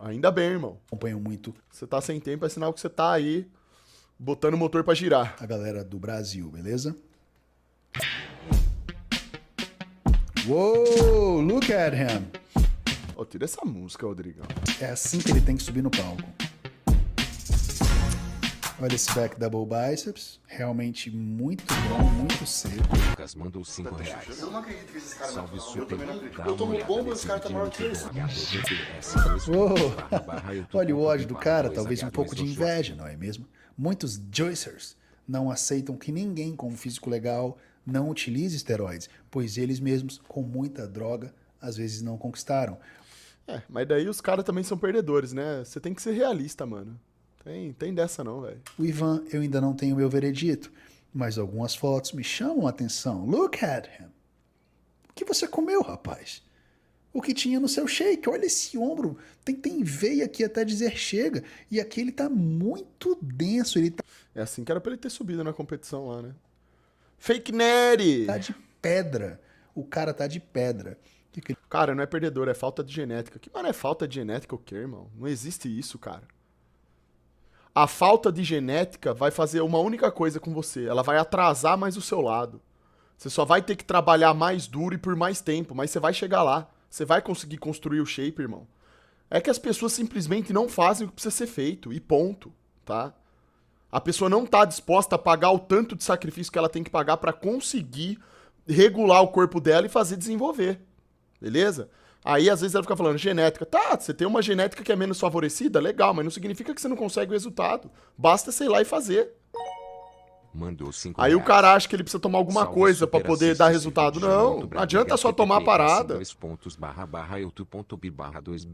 Ainda bem, irmão. Acompanho muito. Você tá sem tempo, é sinal que você tá aí botando o motor para girar. A galera do Brasil, beleza? Uou, look at him. Oh, tira essa música, Rodrigão. É assim que ele tem que subir no palco. Olha esse back double biceps, realmente muito bom, muito seco. Lucas mandou 5 reais. Eu não acredito que esses caras Salve super. Eu, tá eu tomo bomba e os caras tá maior que Olha o ódio do cara, talvez um pouco de inveja, não é mesmo? Muitos Joycers não aceitam que ninguém com um físico legal não utilize esteroides, pois eles mesmos, com muita droga, às vezes não conquistaram. É, mas daí os caras também são perdedores, né? Você tem que ser realista, mano. Tem, tem dessa não, velho. O Ivan, eu ainda não tenho meu veredito, mas algumas fotos me chamam a atenção. Look at him. O que você comeu, rapaz? O que tinha no seu shake? Olha esse ombro. Tem, tem veia aqui até dizer chega. E aqui ele tá muito denso. Ele tá... É assim que era pra ele ter subido na competição lá, né? Fake Nery! Tá de pedra. O cara tá de pedra. Cara, não é perdedor, é falta de genética. Que mano é falta de genética o quê, irmão? Não existe isso, cara. A falta de genética vai fazer uma única coisa com você. Ela vai atrasar mais o seu lado. Você só vai ter que trabalhar mais duro e por mais tempo, mas você vai chegar lá. Você vai conseguir construir o shape, irmão. É que as pessoas simplesmente não fazem o que precisa ser feito e ponto, tá? A pessoa não está disposta a pagar o tanto de sacrifício que ela tem que pagar para conseguir regular o corpo dela e fazer desenvolver. Beleza? Aí às vezes ela fica falando genética. Tá, você tem uma genética que é menos favorecida, legal, mas não significa que você não consegue o resultado. Basta sei lá e fazer. Mandou cinco Aí reais. o cara acha que ele precisa tomar alguma Salve coisa para poder dar resultado. Não, não adianta só tomar a parada. Dois pontos barra barra youtube.bi barra 2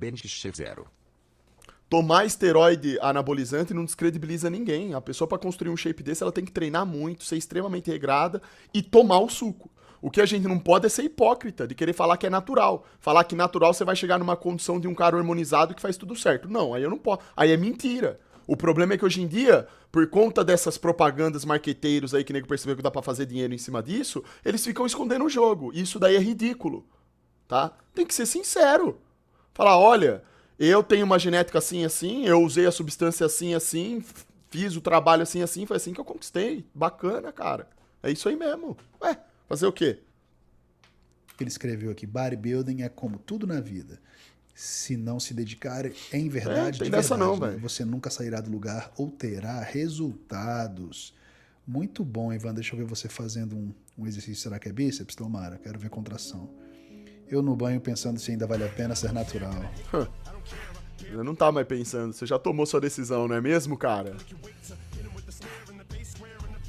tomar esteroide anabolizante não descredibiliza ninguém. A pessoa, para construir um shape desse, ela tem que treinar muito, ser extremamente regrada e tomar o suco. O que a gente não pode é ser hipócrita, de querer falar que é natural. Falar que natural você vai chegar numa condição de um cara harmonizado que faz tudo certo. Não, aí eu não posso. Aí é mentira. O problema é que hoje em dia, por conta dessas propagandas marqueteiros aí que nego percebeu que dá para fazer dinheiro em cima disso, eles ficam escondendo o jogo. Isso daí é ridículo, tá? Tem que ser sincero. Falar, olha, eu tenho uma genética assim, assim, eu usei a substância assim, assim, fiz o trabalho assim, assim, foi assim que eu conquistei. Bacana, cara. É isso aí mesmo. Ué, fazer o quê? Ele escreveu aqui: bodybuilding é como tudo na vida. Se não se dedicar é em verdade, é, tem de verdade, não, né? você nunca sairá do lugar ou terá resultados. Muito bom, Ivan. Deixa eu ver você fazendo um, um exercício. Será que é bíceps? Tomara, quero ver contração. Eu no banho pensando se ainda vale a pena ser natural. Huh. Você não tá mais pensando, você já tomou sua decisão, não é mesmo, cara?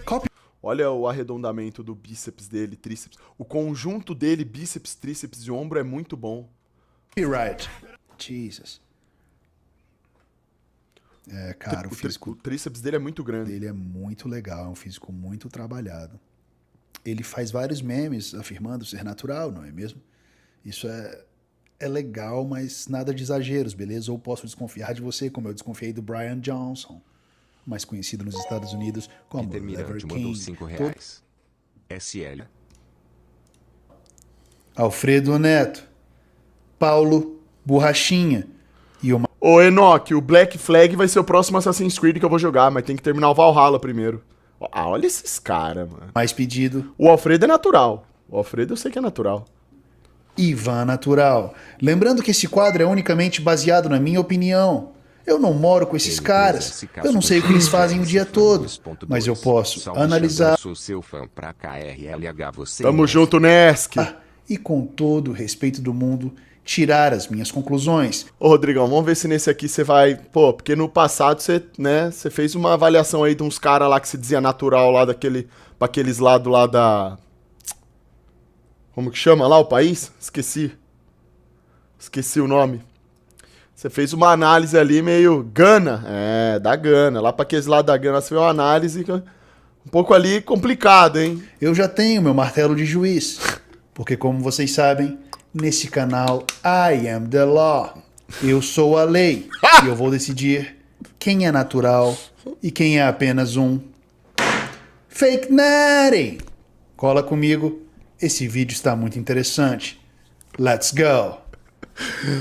Copy. Olha o arredondamento do bíceps dele, tríceps. O conjunto dele, bíceps, tríceps e ombro é muito bom. Copyright. Jesus. É, cara, o, o físico. O tríceps dele é muito grande. Ele é muito legal, é um físico muito trabalhado. Ele faz vários memes afirmando ser natural, não é mesmo? Isso é é legal, mas nada de exageros, beleza? Ou posso desconfiar de você, como eu desconfiei do Brian Johnson, mais conhecido nos Estados Unidos como Peter Lever mandou cinco reais. SL. Alfredo Neto. Paulo Borrachinha. E uma... Ô, Enoch, o Black Flag vai ser o próximo Assassin's Creed que eu vou jogar, mas tem que terminar o Valhalla primeiro. Ah, olha esses caras, mano. Mais pedido. O Alfredo é natural. O Alfredo eu sei que é natural. Ivan, natural. Lembrando que esse quadro é unicamente baseado na minha opinião. Eu não moro com esses caras. Eu não sei o que eles fazem o dia todo. Mas eu posso analisar. Sou seu fã pra KRLH, Tamo junto, é Nesk! Ah, e com todo o respeito do mundo, tirar as minhas conclusões. Ô, Rodrigão, vamos ver se nesse aqui você vai. Pô, porque no passado você, né, você fez uma avaliação aí de uns caras lá que se dizia natural lá daquele. pra aqueles lados lá da. Como que chama lá o país? Esqueci. Esqueci o nome. Você fez uma análise ali meio Gana. É, da Gana. Lá para aqueles lados da Gana, você fez uma análise é um pouco ali complicada, hein? Eu já tenho meu martelo de juiz. Porque, como vocês sabem, nesse canal I am the law. Eu sou a lei. e eu vou decidir quem é natural e quem é apenas um fake Nerdy! Cola comigo esse vídeo está muito interessante. Let's go!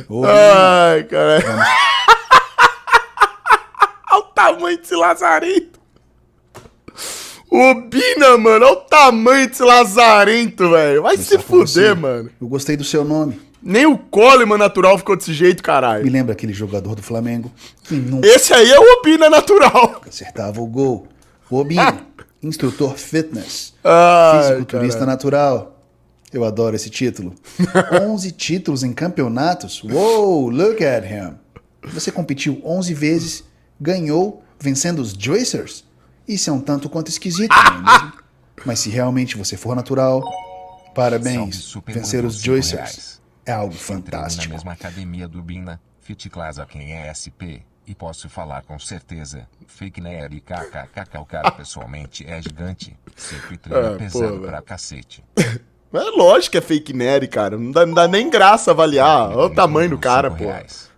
Oi. Ai, cara. Olha o tamanho desse lazarento. O Bina, mano, olha o tamanho desse lazarento, velho. Vai se fuder, mano. Eu gostei do seu nome. Nem o Coleman natural ficou desse jeito, caralho. Me lembra aquele jogador do Flamengo que nunca... Esse aí é o Obina natural. Acertava o gol. O Obina, instrutor fitness, fisiculturista natural, eu adoro esse título. 11 títulos em campeonatos. Wow, look at him. Você competiu 11 vezes, ganhou, vencendo os Joycers? Isso é um tanto quanto esquisito, é mesmo. Mas se realmente você for natural, parabéns. Vencer os Joycers é algo fantástico. na mesma academia do Bina, Fitclasa quem é SP. E posso falar com certeza, fake Nair né, e kkkk, o cara pessoalmente é gigante, sempre treina ah, pesado pra cacete. É lógico que é fake Nery, cara. Não dá, não dá nem graça avaliar. Olha o tamanho do cara, pô.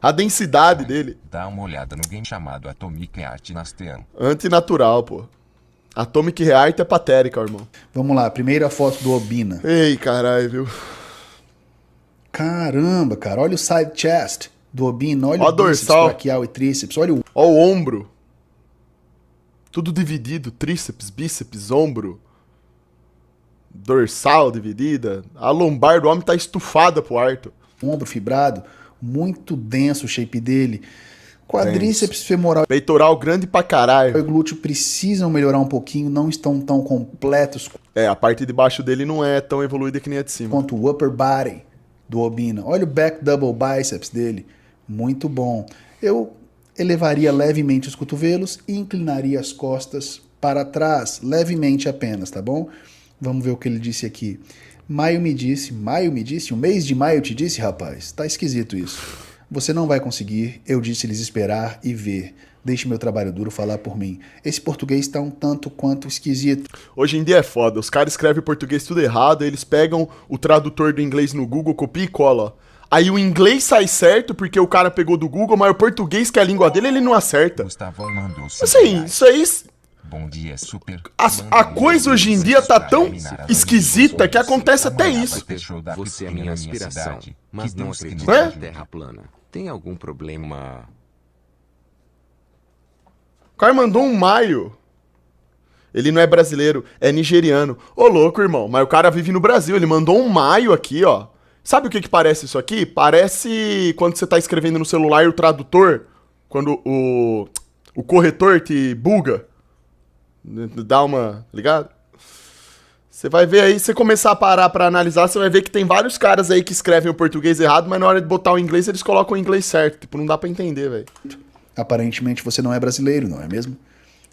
A densidade dele. Dá uma olhada no game chamado Atomic Heart Nastean. Antinatural, pô. Atomic Art é patérica, irmão. Vamos lá, primeira foto do Obina. Ei, caralho, viu? Caramba, cara. Olha o side chest do Obina. Olha, olha o dorsal. braquial e tríceps. Olha o... Olha o ombro. Tudo dividido. Tríceps, bíceps, ombro dorsal dividida. A lombar do homem tá estufada pro arto. Ombro fibrado, muito denso o shape dele. Quadríceps denso. femoral. Peitoral grande pra caralho. O glúteo precisam melhorar um pouquinho, não estão tão completos. É, a parte de baixo dele não é tão evoluída que nem a de cima. Quanto o upper body do Obina. Olha o back double biceps dele. Muito bom. Eu elevaria levemente os cotovelos e inclinaria as costas para trás, levemente apenas, tá bom? Vamos ver o que ele disse aqui. Maio me disse, maio me disse, o mês de maio te disse, rapaz. Tá esquisito isso. Você não vai conseguir, eu disse-lhes esperar e ver. Deixe meu trabalho duro falar por mim. Esse português está um tanto quanto esquisito. Hoje em dia é foda. Os caras escrevem português tudo errado, eles pegam o tradutor do inglês no Google, copia e cola. Aí o inglês sai certo porque o cara pegou do Google, mas o português, que é a língua dele, ele não acerta. Gustavo mandou Assim, isso aí Bom dia, super. A, a coisa hoje em dia tá tão esquisita que acontece até isso. Você é, é minha inspiração, mas não acredito é? terra plana. Tem algum problema? O cara mandou um maio. Ele não é brasileiro, é nigeriano. Ô, louco, irmão. Mas o cara vive no Brasil. Ele mandou um maio aqui, ó. Sabe o que, que parece isso aqui? Parece quando você tá escrevendo no celular e o tradutor, quando o, o corretor te buga. Dá uma. Tá ligado? Você vai ver aí, você começar a parar para analisar, você vai ver que tem vários caras aí que escrevem o português errado, mas na hora de botar o inglês, eles colocam o inglês certo. Tipo, não dá para entender, velho. Aparentemente você não é brasileiro, não é mesmo?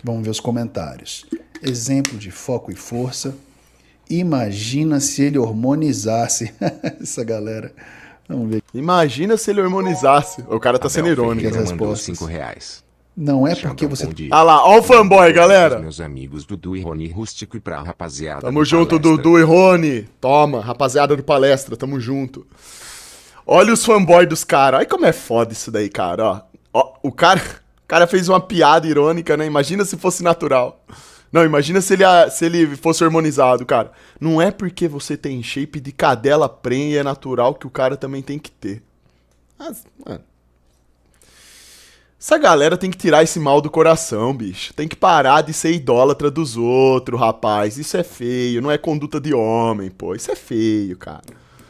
Vamos ver os comentários. Exemplo de foco e força. Imagina se ele hormonizasse essa galera. Vamos ver. Imagina se ele hormonizasse. O cara tá Abel sendo irônico. Felipe mandou 5 reais. Não é porque você. Ah lá, ó o fanboy, galera. Meus amigos Dudu e Rony Rústico e pra rapaziada. Tamo junto, palestra. Dudu e Rony. Toma, rapaziada do palestra, tamo junto. Olha os fanboy dos caras. Olha como é foda isso daí, cara. Ó, ó o cara, o cara fez uma piada irônica, né? Imagina se fosse natural. Não, imagina se ele, se ele fosse harmonizado, cara. Não é porque você tem shape de cadela prenha natural que o cara também tem que ter. Mas, mano. Essa galera tem que tirar esse mal do coração, bicho. Tem que parar de ser idólatra dos outros, rapaz. Isso é feio, não é conduta de homem, pô. Isso é feio, cara.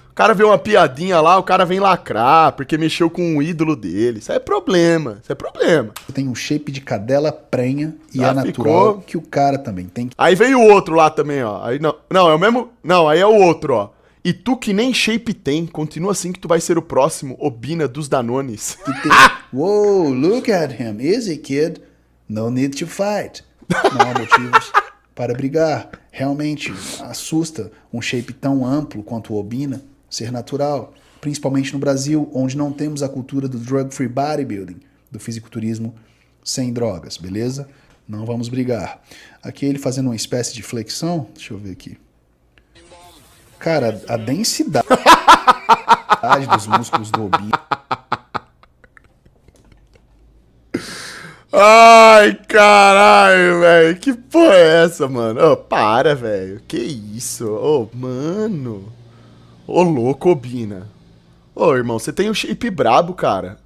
O cara vê uma piadinha lá, o cara vem lacrar porque mexeu com o ídolo dele. Isso é problema, isso é problema. Tem um shape de cadela prenha e ah, é natural ficou... que o cara também tem. Aí veio o outro lá também, ó. Aí não, não, é o mesmo. Não, aí é o outro, ó. E tu que nem shape tem, continua assim que tu vai ser o próximo Obina dos Danones. Whoa, look at him. Easy, kid. No need to fight. Não há motivos para brigar. Realmente assusta um shape tão amplo quanto o Obina ser natural, principalmente no Brasil, onde não temos a cultura do drug-free bodybuilding, do fisiculturismo sem drogas, beleza? Não vamos brigar. Aqui ele fazendo uma espécie de flexão, deixa eu ver aqui. Cara, a densidade dos músculos do obi. Ai, caralho, velho. Que porra é essa, mano? Oh, para, velho. Que isso? Ô, oh, mano. Ô, oh, louco, Obina. Ô, oh, irmão, você tem um shape brabo, cara.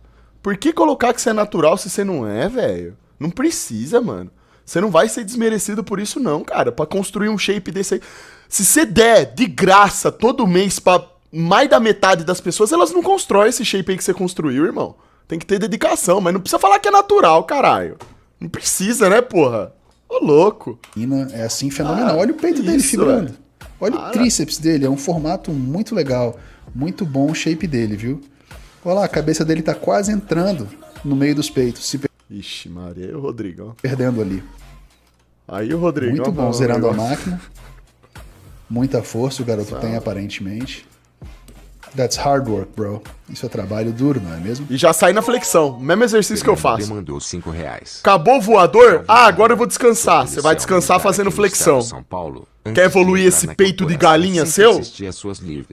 Por que colocar que você é natural se você não é, velho? Não precisa, mano. Você não vai ser desmerecido por isso, não, cara. Pra construir um shape desse aí. Se você der de graça todo mês pra mais da metade das pessoas, elas não constroem esse shape aí que você construiu, irmão. Tem que ter dedicação, mas não precisa falar que é natural, caralho. Não precisa, né, porra? Ô, louco. É assim, fenomenal. Ah, Olha o peito isso, dele fibrando. Olha o tríceps dele, é um formato muito legal. Muito bom o shape dele, viu? Olha lá, a cabeça dele tá quase entrando no meio dos peitos. Se per... Ixi, Maria, e o Rodrigão. Perdendo ali. Aí o Rodrigão. Muito bom, bom zerando a máquina. Muita força o garoto tem, aparentemente. That's hard work, bro. Isso é trabalho duro, não é mesmo? E já saí na flexão. Mesmo exercício Fernando que eu faço. mandou cinco reais. Acabou o voador? Ah, agora eu vou descansar. Você vai descansar fazendo flexão. São Paulo. Quer evoluir esse peito de galinha seu?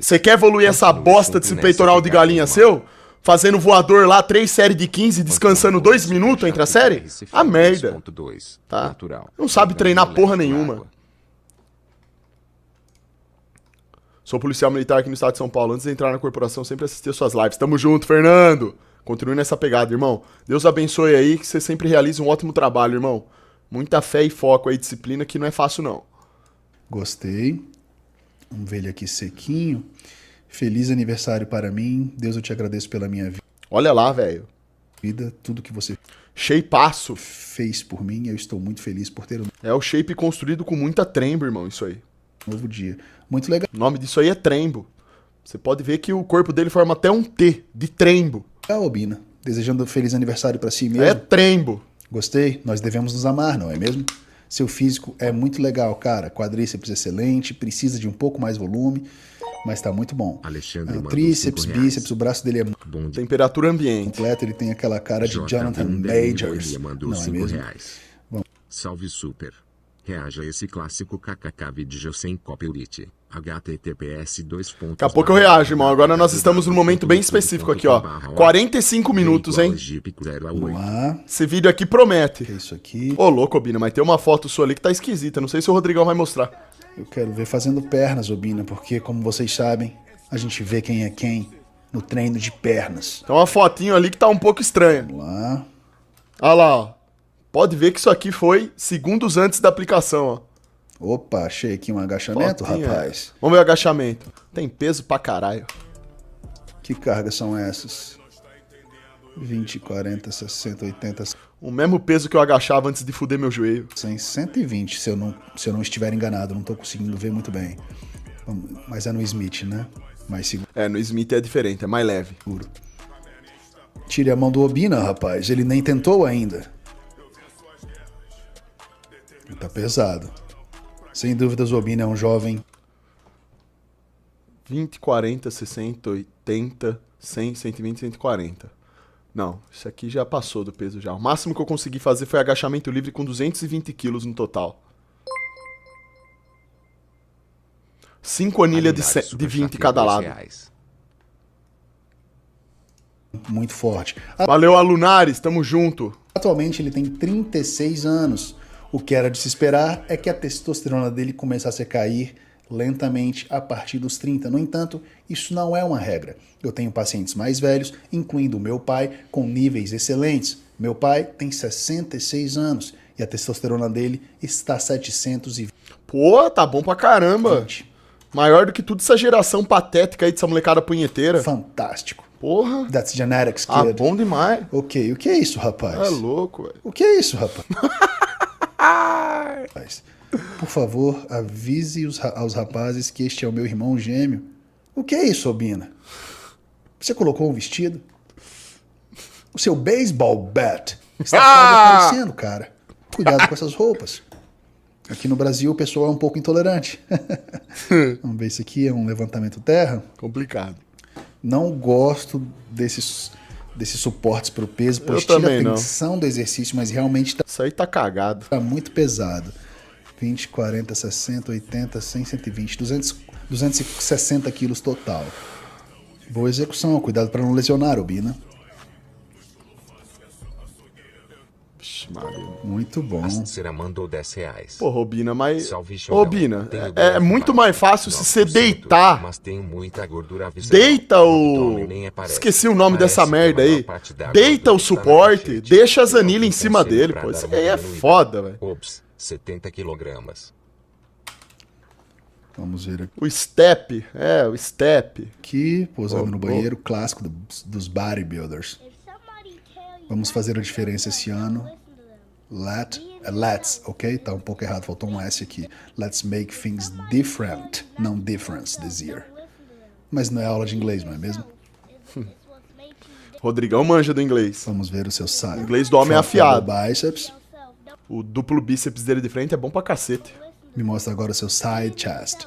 Você quer evoluir essa bosta desse peitoral de galinha seu? Fazendo voador lá, três séries de 15, descansando dois minutos entre a série? A merda. Tá? Não sabe treinar porra nenhuma. Sou policial militar aqui no estado de São Paulo. Antes de entrar na corporação, sempre assistia suas lives. Tamo junto, Fernando! Continue nessa pegada, irmão. Deus abençoe aí, que você sempre realiza um ótimo trabalho, irmão. Muita fé e foco aí, disciplina, que não é fácil, não. Gostei. Um velho aqui sequinho. Feliz aniversário para mim. Deus, eu te agradeço pela minha vida. Olha lá, velho. Vida, tudo que você Shape passo fez por mim, eu estou muito feliz por ter. É o shape construído com muita trembo, irmão, isso aí novo dia. Muito legal. O nome disso aí é trembo. Você pode ver que o corpo dele forma até um T de trembo. Ah, é, Albina, desejando um feliz aniversário para si é mesmo. É trembo. Gostei, nós devemos nos amar, não é mesmo? Seu físico é muito legal, cara. Quadríceps excelente, precisa de um pouco mais volume, mas tá muito bom. Alexandre, ah, tríceps, bíceps, o braço dele é bom. De... Temperatura ambiente. Completo, ele tem aquela cara de Jonathan Majors. não é mesmo? Reais. Bom. Salve super. Reaja a esse clássico kkk vídeo sem copyright. https 2. Daqui a pouco eu reajo, irmão. Agora nós estamos num momento bem específico aqui, ó. 45 minutos, hein? Vamos lá. Esse vídeo aqui promete. é isso aqui. Ô, louco, Obina, mas tem uma foto sua ali que tá esquisita. Não sei se o Rodrigão vai mostrar. Eu quero ver fazendo pernas, Obina, porque, como vocês sabem, a gente vê quem é quem no treino de pernas. Tem uma fotinho ali que tá um pouco estranha. Vamos lá. Olha lá, ó. Pode ver que isso aqui foi segundos antes da aplicação, ó. Opa, achei aqui um agachamento, Fotinha. rapaz. Vamos ver o agachamento. Tem peso pra caralho. Que cargas são essas? 20, 40, 60, 80. O mesmo peso que eu agachava antes de fuder meu joelho. 100, 120, se eu, não, se eu não estiver enganado, não tô conseguindo ver muito bem. Mas é no Smith, né? Mais seguro. É, no Smith é diferente, é mais leve. Tire a mão do Obina, rapaz. Ele nem tentou ainda. Tá pesado. Sem dúvida, Zobina é um jovem. 20, 40, 60, 80, 100, 120, 140. Não, isso aqui já passou do peso já. O máximo que eu consegui fazer foi agachamento livre com 220 quilos no total. 5 anilhas de, se... de 20 cada lado. Reais. Muito forte. Valeu, Alunares, tamo junto. Atualmente ele tem 36 anos o que era de se esperar é que a testosterona dele começasse a cair lentamente a partir dos 30. No entanto, isso não é uma regra. Eu tenho pacientes mais velhos, incluindo meu pai, com níveis excelentes. Meu pai tem 66 anos e a testosterona dele está 720. Pô, tá bom pra caramba. 20. Maior do que tudo essa geração patética aí dessa molecada punheteira. Fantástico. Porra. That's genetics, ah, kid. Ah, bom demais. Ok, o que é isso, rapaz? É louco, velho. O que é isso, rapaz? Por favor, avise os, aos rapazes que este é o meu irmão gêmeo. O que é isso, Obina? Você colocou um vestido? O seu baseball bat está ah! aparecendo, cara. Cuidado com essas roupas. Aqui no Brasil o pessoal é um pouco intolerante. Vamos ver, isso aqui é um levantamento terra. Complicado. Não gosto desses desses suportes para o peso, pois Eu tira a tensão do exercício, mas realmente tá, Isso aí tá cagado. Tá muito pesado. 20, 40, 60, 80, 100, 120, 200, 260 quilos total. Boa execução, cuidado para não lesionar o Bina. Vixe, muito bom. A Cera mandou 10 reais. Pô, Robina, mas. Salve, Ô, Robina, é, é, muito mais fácil se você deitar. Mas tenho muita gordura visceral. Deita o. Esqueci o nome dessa merda aí. Deita o tá suporte, deixa a zanilha em cima dele, pô. Isso aí é foda, velho. Ops, 70 quilogramas. Vamos ver aqui. O step, é, o step. que posando oh, no banheiro, oh. clássico do, dos bodybuilders. Vamos fazer a diferença esse ano. Let, é let's, ok? Tá um pouco errado, faltou um S aqui. Let's make things different, não difference this year. Mas não é aula de inglês, não é mesmo? Rodrigão manja do inglês. Vamos ver o seu saio. O inglês do homem é afiado. Biceps. O duplo bíceps dele de frente é bom pra cacete. Me mostra agora o seu side chest.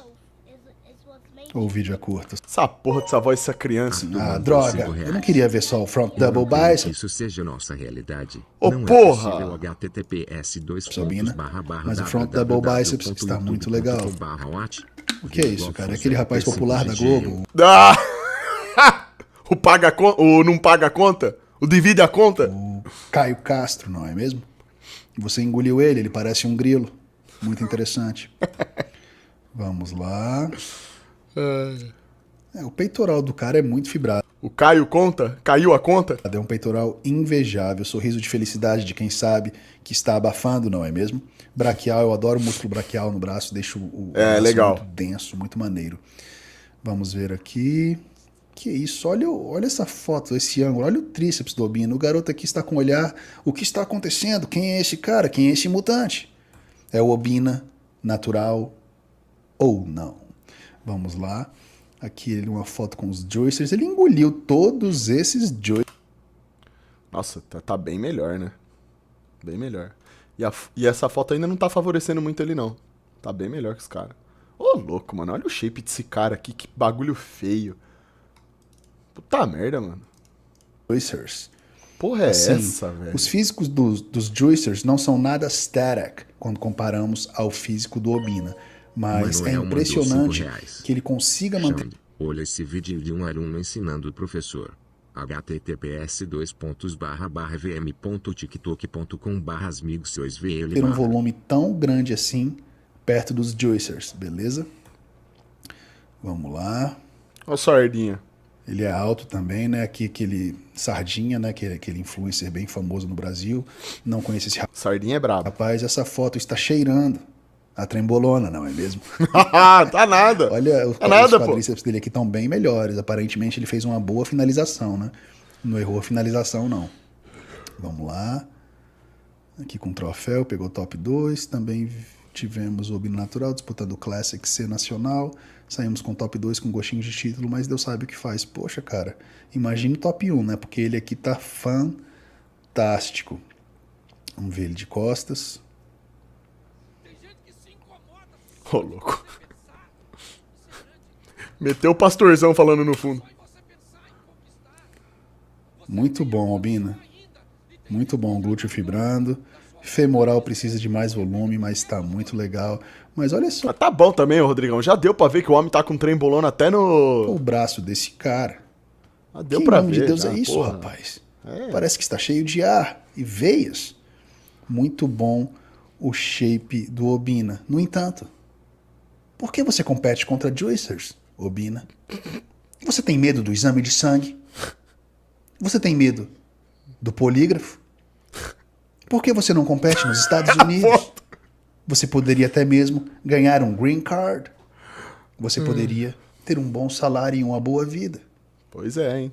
Ou o vídeo é curto? Essa porra dessa voz, essa criança. Ah, ah droga. Eu não queria ver só o front eu double bias. isso seja nossa realidade. Ô, oh, porra! É HTTPS Sabina, barra, barra, mas o front da, double bias está muito legal. O que é isso, cara? Aquele rapaz popular da Globo. Ah! o paga o não paga a conta? O divide a conta? O Caio Castro, não é mesmo? Você engoliu ele, ele parece um grilo. Muito interessante. Vamos lá. É, o peitoral do cara é muito fibrado. O Caio conta? Caiu a conta? É um peitoral invejável, sorriso de felicidade de quem sabe que está abafando, não é mesmo? Braquial, eu adoro o músculo braquial no braço, deixa o, é, braço legal. muito denso, muito maneiro. Vamos ver aqui. Que isso, olha, olha essa foto, esse ângulo, olha o tríceps do Albino. O garoto aqui está com olhar. O que está acontecendo? Quem é esse cara? Quem é esse mutante? É o Obina natural ou não? Vamos lá. Aqui ele uma foto com os joysters. Ele engoliu todos esses joysters. Nossa, tá, tá, bem melhor, né? Bem melhor. E, a, e, essa foto ainda não tá favorecendo muito ele, não. Tá bem melhor que os caras. Ô, louco, mano. Olha o shape desse cara aqui. Que bagulho feio. Puta merda, mano. Joysters. Porra, é assim, essa, velho? Os físicos dos, dos joysters não são nada static quando comparamos ao físico do Obina. Mas, é impressionante que ele consiga manter. Olha esse vídeo de um aluno ensinando o professor https barra barra vm.tiktok.com ter um volume tão grande assim perto dos Juicers, beleza? Vamos lá. Olha o Sardinha. Ele é alto também, né? Aqui aquele Sardinha, né? Aquele, aquele influencer bem famoso no Brasil. Não conhece esse rapaz. Sardinha é brabo. Rapaz, essa foto está cheirando. A trembolona, não é mesmo? tá nada. Olha, tá os, tá nada, os quadríceps pô. dele aqui estão bem melhores. Aparentemente ele fez uma boa finalização, né? Não errou a finalização, não. Vamos lá. Aqui com o troféu, pegou top 2. Também tivemos o Obino Natural disputando o Classic C Nacional. Saímos com top 2 com gostinho de título, mas Deus sabe o que faz. Poxa, cara, imagina o top 1, né? Porque ele aqui tá fantástico. Vamos ver ele de costas. Ô, oh, louco. Meteu o pastorzão falando no fundo. Muito bom, Albina. Muito bom, glúteo fibrando. Femoral precisa de mais volume, mas tá muito legal. Mas olha só. Mas tá bom também, Rodrigão. Já deu pra ver que o homem tá com trembolona até no. O braço desse cara. Ah, deu que pra nome ver. de Deus já, é isso, porra. rapaz? É. Parece que está cheio de ar e veias. Muito bom o shape do Obina. No entanto, por que você compete contra juicers, Obina? Você tem medo do exame de sangue? Você tem medo do polígrafo? Por que você não compete nos Estados Unidos? Você poderia até mesmo ganhar um green card. Você hum. poderia ter um bom salário e uma boa vida. Pois é, hein?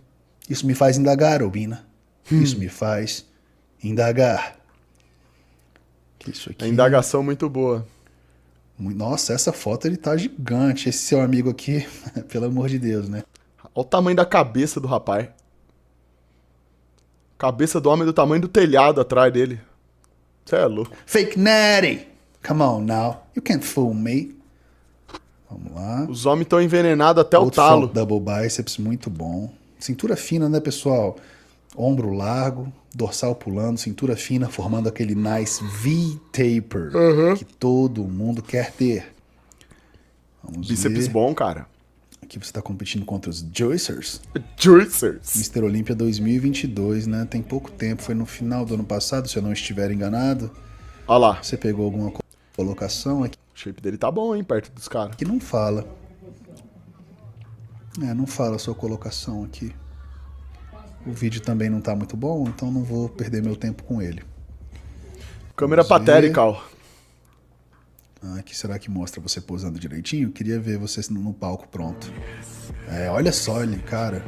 Isso me faz indagar, Obina. Hum. Isso me faz indagar. Isso aqui... indagação muito boa. Nossa, essa foto ele tá gigante. Esse seu amigo aqui, pelo amor de Deus, né? Olha o tamanho da cabeça do rapaz. Cabeça do homem do tamanho do telhado atrás dele. Você é louco. Fake Natty! Come on now. You can't fool me. Vamos lá. Os homens estão envenenados até Outro o talo. Double biceps, muito bom. Cintura fina, né, pessoal? ombro largo, dorsal pulando, cintura fina, formando aquele nice V-taper uhum. que todo mundo quer ter. Vamos Bíceps ver. bom, cara. Aqui você está competindo contra os Juicers. Juicers. Mister Olímpia 2022, né? Tem pouco tempo, foi no final do ano passado, se eu não estiver enganado. Olha lá. Você pegou alguma colocação aqui. O shape dele tá bom, hein, perto dos caras. Que não fala. É, não fala a sua colocação aqui o vídeo também não está muito bom, então não vou perder meu tempo com ele. Câmera patérical. Ah, aqui será que mostra você posando direitinho? Queria ver você no palco pronto. É, olha só ele, cara.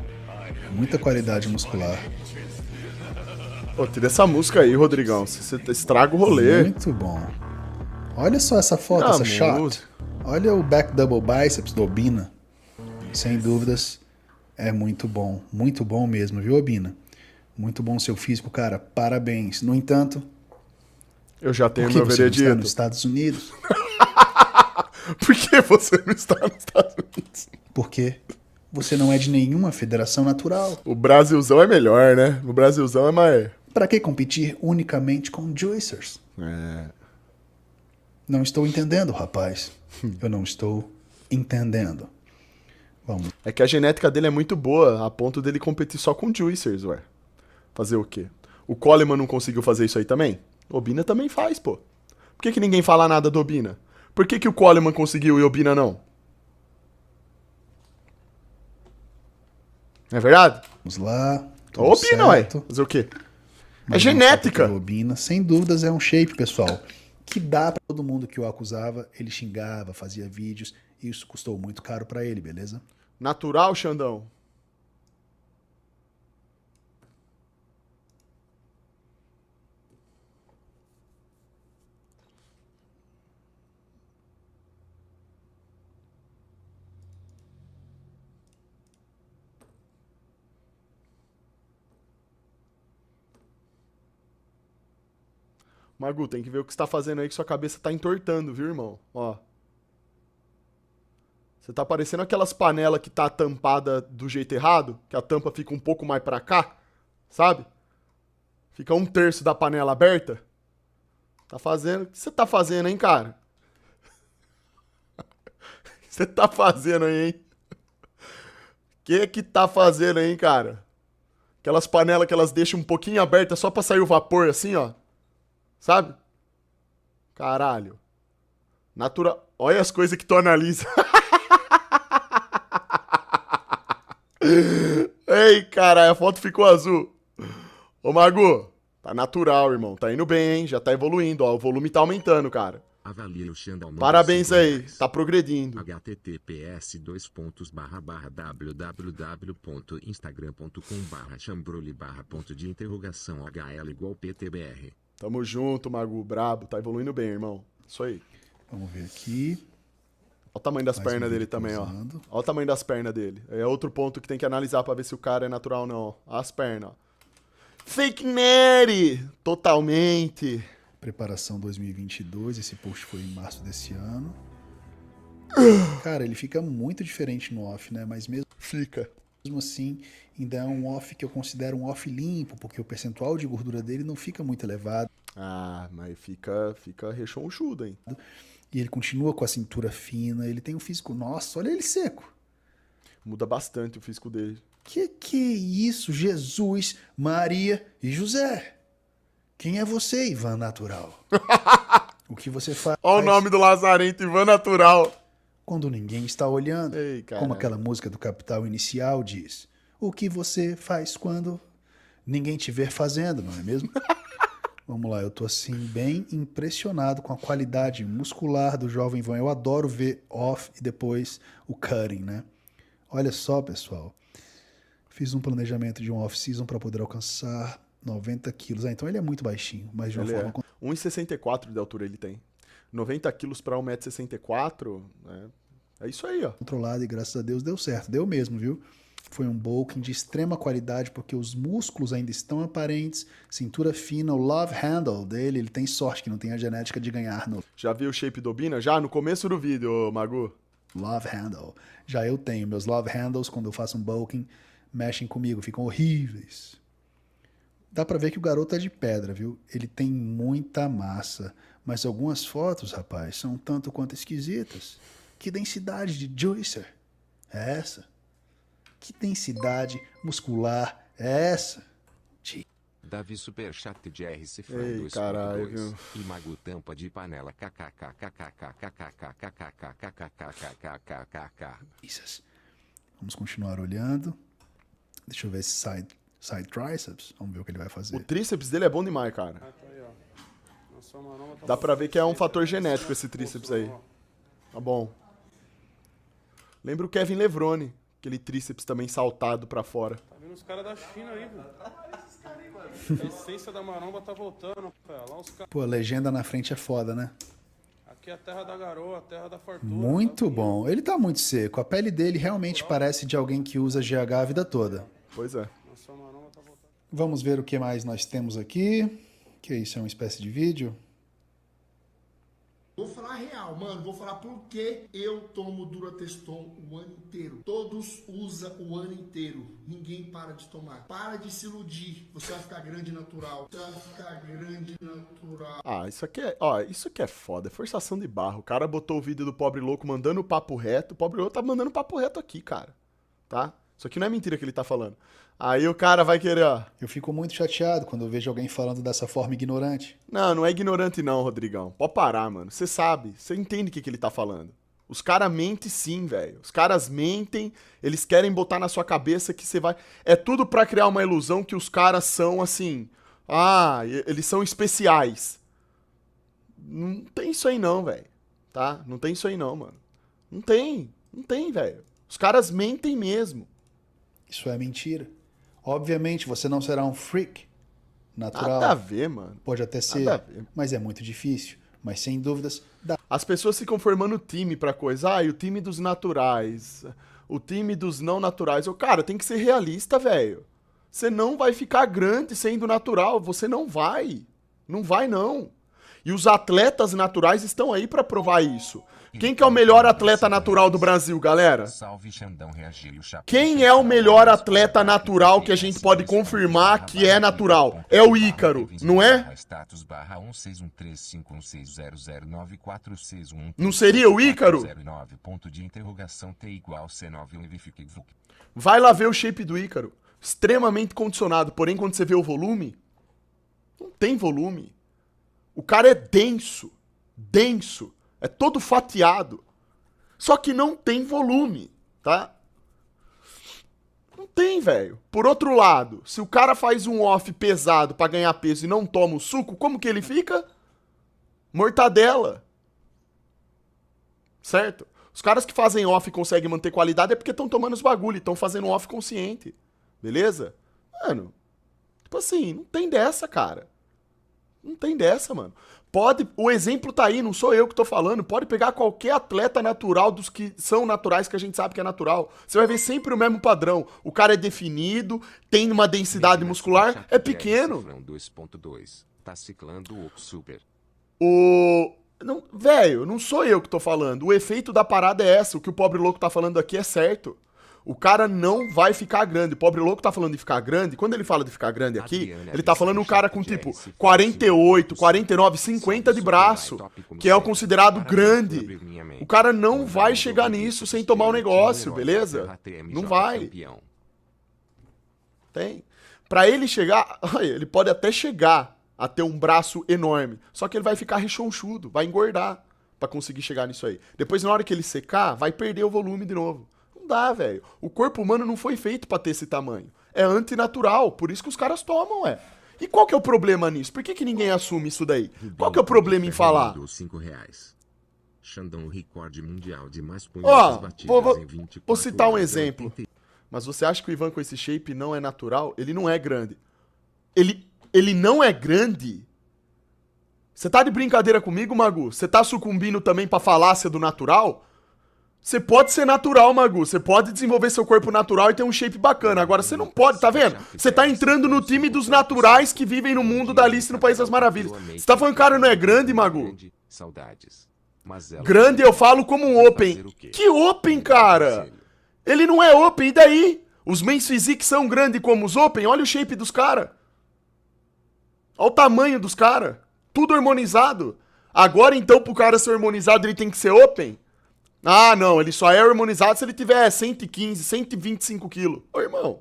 Muita qualidade muscular. Pô, tira essa música aí, Rodrigão. Você estraga o rolê. Muito bom. Olha só essa foto, ah, essa shot. Olha o back double biceps do Obina. Sem dúvidas, é muito bom, muito bom mesmo, viu, Obina? Muito bom seu físico, cara. Parabéns. No entanto, eu já tenho meu veredito. Você não está nos Estados Unidos. Por que você não está nos Estados Unidos? Porque Você não é de nenhuma federação natural. O Brasilzão é melhor, né? O Brasilzão é mais. Para que competir unicamente com juicers? É. Não estou entendendo, rapaz. Eu não estou entendendo. Vamos. É que a genética dele é muito boa, a ponto dele competir só com juicers, ué. Fazer o quê? O Coleman não conseguiu fazer isso aí também? Obina também faz, pô. Por que, que ninguém fala nada do Obina? Por que, que o Coleman conseguiu e Obina não? Não é verdade? Vamos lá. Obina, ué. Fazer o quê? É Mas é genética. Obina, sem dúvidas, é um shape, pessoal. Que dá para todo mundo que o acusava, ele xingava, fazia vídeos, e isso custou muito caro para ele, beleza? Natural, Xandão? Magu, tem que ver o que você tá fazendo aí, que sua cabeça tá entortando, viu, irmão? Ó. Você tá parecendo aquelas panelas que tá tampada do jeito errado, que a tampa fica um pouco mais para cá, sabe? Fica um terço da panela aberta. Tá fazendo. O que você tá fazendo, hein, cara? O que você tá fazendo aí, hein? O que que tá fazendo aí, cara? Aquelas panelas que elas deixam um pouquinho aberta só pra sair o vapor assim, ó. Sabe? Caralho. Natural. Olha as coisas que tu analisa. Ei, caralho, a foto ficou azul. Ô, Magu, tá natural, irmão. Tá indo bem, hein? Já tá evoluindo, ó. O volume tá aumentando, cara. o Parabéns aí, tá progredindo. https dois pontos barra barra www.instagram.com barra chambroli barra ponto de interrogação hl igual ptbr. Tamo junto, Magu, brabo, tá evoluindo bem, irmão. Isso aí. Vamos ver aqui. Olha o tamanho das pernas dele também, ó. Olha o tamanho das pernas dele. É outro ponto que tem que analisar para ver se o cara é natural ou não. As pernas, ó. Fake Mary! Totalmente! Preparação 2022, esse post foi em março desse ano. Cara, ele fica muito diferente no off, né? Mas mesmo. Fica. Mesmo assim, ainda é um off que eu considero um off limpo, porque o percentual de gordura dele não fica muito elevado. Ah, mas fica, fica rechonchudo, hein? E ele continua com a cintura fina, ele tem um físico. Nossa, olha ele seco. Muda bastante o físico dele. Que que é isso? Jesus, Maria e José. Quem é você, Ivan Natural? o que você faz? Olha o nome do Lazarento, Ivan Natural. Quando ninguém está olhando. Ei, como aquela música do Capital Inicial diz. O que você faz quando ninguém te ver fazendo, não é mesmo? Vamos lá, eu tô assim bem impressionado com a qualidade muscular do jovem Van. Eu adoro ver off e depois o cutting, né? Olha só, pessoal. Fiz um planejamento de um off-season para poder alcançar 90 quilos. Ah, então ele é muito baixinho, mas de uma ele forma. É. 1,64 de altura ele tem. 90 quilos para 1,64m, né? É isso aí, ó. Controlado e graças a Deus deu certo. Deu mesmo, viu? Foi um bulking de extrema qualidade porque os músculos ainda estão aparentes, cintura fina, o love handle dele, ele tem sorte que não tem a genética de ganhar no. Já viu o shape do Bina? Já no começo do vídeo, Magu. Love handle. Já eu tenho meus love handles quando eu faço um bulking, mexem comigo, ficam horríveis. Dá para ver que o garoto é de pedra, viu? Ele tem muita massa, mas algumas fotos, rapaz, são tanto quanto esquisitas. Que densidade de Joycer é essa? Que densidade muscular é essa? Davi Superchat de RC Fan e Mago Tampa de Panela Vamos continuar olhando. Deixa eu ver esse side, side triceps. Vamos ver o que ele vai fazer. O tríceps dele é bom demais, cara. Dá pra ver que é um fator genético esse tríceps aí. Tá bom. Lembra o Kevin Levrone. Aquele tríceps também saltado pra fora. Tá vindo os caras da China aí, velho. A essência da maromba tá voltando, cara. Lá os Pô, a legenda na frente é foda, né? Aqui é a terra da garoa, a terra da fortuna. Tá muito tá bom. Ele tá muito seco. A pele dele realmente Natural. parece de alguém que usa GH a vida toda. Pois é. Nossa, a maromba tá voltando. Vamos ver o que mais nós temos aqui. Que isso é uma espécie de vídeo. Vou falar real, mano. Vou falar por que eu tomo Durateston o ano inteiro. Todos usam o ano inteiro. Ninguém para de tomar. Para de se iludir. Você vai ficar grande natural. Você vai ficar grande natural. Ah, isso aqui é, ó, isso aqui é foda. É forçação de barro. O cara botou o vídeo do pobre louco mandando o papo reto. O pobre louco tá mandando papo reto aqui, cara. Tá? Isso aqui não é mentira que ele tá falando. Aí o cara vai querer, ó. Eu fico muito chateado quando eu vejo alguém falando dessa forma ignorante. Não, não é ignorante não, Rodrigão. Pode parar, mano. Você sabe, você entende o que, que ele tá falando. Os caras mentem sim, velho. Os caras mentem, eles querem botar na sua cabeça que você vai. É tudo para criar uma ilusão que os caras são assim. Ah, eles são especiais. Não tem isso aí não, velho. Tá? Não tem isso aí não, mano. Não tem. Não tem, velho. Os caras mentem mesmo. Isso é mentira. Obviamente, você não será um freak natural. Nada a ver, mano. Pode até ser, mas é muito difícil. Mas sem dúvidas, dá. As pessoas ficam formando time pra coisa. Ah, e o time dos naturais. O time dos não naturais. Eu, cara, tem que ser realista, velho. Você não vai ficar grande sendo natural. Você não vai. Não vai, não. E os atletas naturais estão aí para provar isso. Quem que é o melhor atleta natural do Brasil, galera? Quem é o melhor atleta natural que a gente pode confirmar que é natural? É o Ícaro, não é? Não seria o Ícaro? Vai lá ver o shape do Ícaro. Extremamente condicionado, porém quando você vê o volume, não tem volume. O cara é denso, denso. É todo fatiado. Só que não tem volume, tá? Não tem, velho. Por outro lado, se o cara faz um off pesado para ganhar peso e não toma o suco, como que ele fica? Mortadela. Certo? Os caras que fazem off e conseguem manter qualidade é porque estão tomando os bagulho, estão fazendo off consciente. Beleza? Mano, tipo assim, não tem dessa, cara. Não tem dessa, mano. Pode, o exemplo tá aí, não sou eu que tô falando. Pode pegar qualquer atleta natural dos que são naturais, que a gente sabe que é natural. Você vai ver sempre o mesmo padrão. O cara é definido, tem uma densidade muscular, é, é pequeno. É tá ciclando o super. O. Não, velho, não sou eu que tô falando. O efeito da parada é essa. O que o pobre louco tá falando aqui é certo o cara não vai ficar grande. O pobre louco tá falando de ficar grande. Quando ele fala de ficar grande aqui, né, ele tá falando um cara com é tipo 48, 49, 50 de é braço, que é o considerado grande. O cara não vai chegar nisso sem tomar o um negócio, beleza? Não vai. Tem. Pra ele chegar, ele pode até chegar a ter um braço enorme, só que ele vai ficar rechonchudo, vai engordar para conseguir chegar nisso aí. Depois, na hora que ele secar, vai perder o volume de novo. Não dá, velho. O corpo humano não foi feito para ter esse tamanho. É antinatural, por isso que os caras tomam, é. E qual que é o problema nisso? Por que, que ninguém assume isso daí? Qual que é o problema em falar? Cinco reais. Xandão, recorde mundial de mais Ó, vou, vou, vou citar um exemplo. Mas você acha que o Ivan com esse shape não é natural? Ele não é grande. Ele, ele não é grande? Você tá de brincadeira comigo, Magu? Você tá sucumbindo também pra falácia do natural? Você pode ser natural, Magu. Você pode desenvolver seu corpo natural e ter um shape bacana. Agora, você não pode, tá vendo? Você tá entrando no time dos naturais que vivem no mundo da Alice no País das Maravilhas. Você tá falando que o cara não é grande, Magu? Grande eu falo como um open. Que open, cara? Ele não é open, e daí? Os mens physiques são grandes como os open? Olha o shape dos caras. Olha o tamanho dos caras. Tudo harmonizado. Agora, então, pro cara ser harmonizado, ele tem que ser open? Ah, não, ele só é harmonizado se ele tiver 115, 125 quilos. Ô, irmão,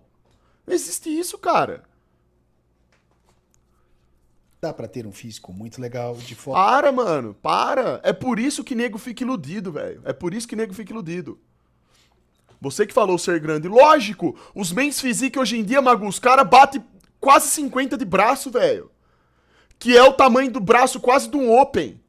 não existe isso, cara. Dá pra ter um físico muito legal de fora. Para, mano, para. É por isso que nego fica iludido, velho. É por isso que nego fica iludido. Você que falou ser grande. Lógico, os mens físicos hoje em dia, Magu, os caras batem quase 50 de braço, velho. Que é o tamanho do braço quase de um open.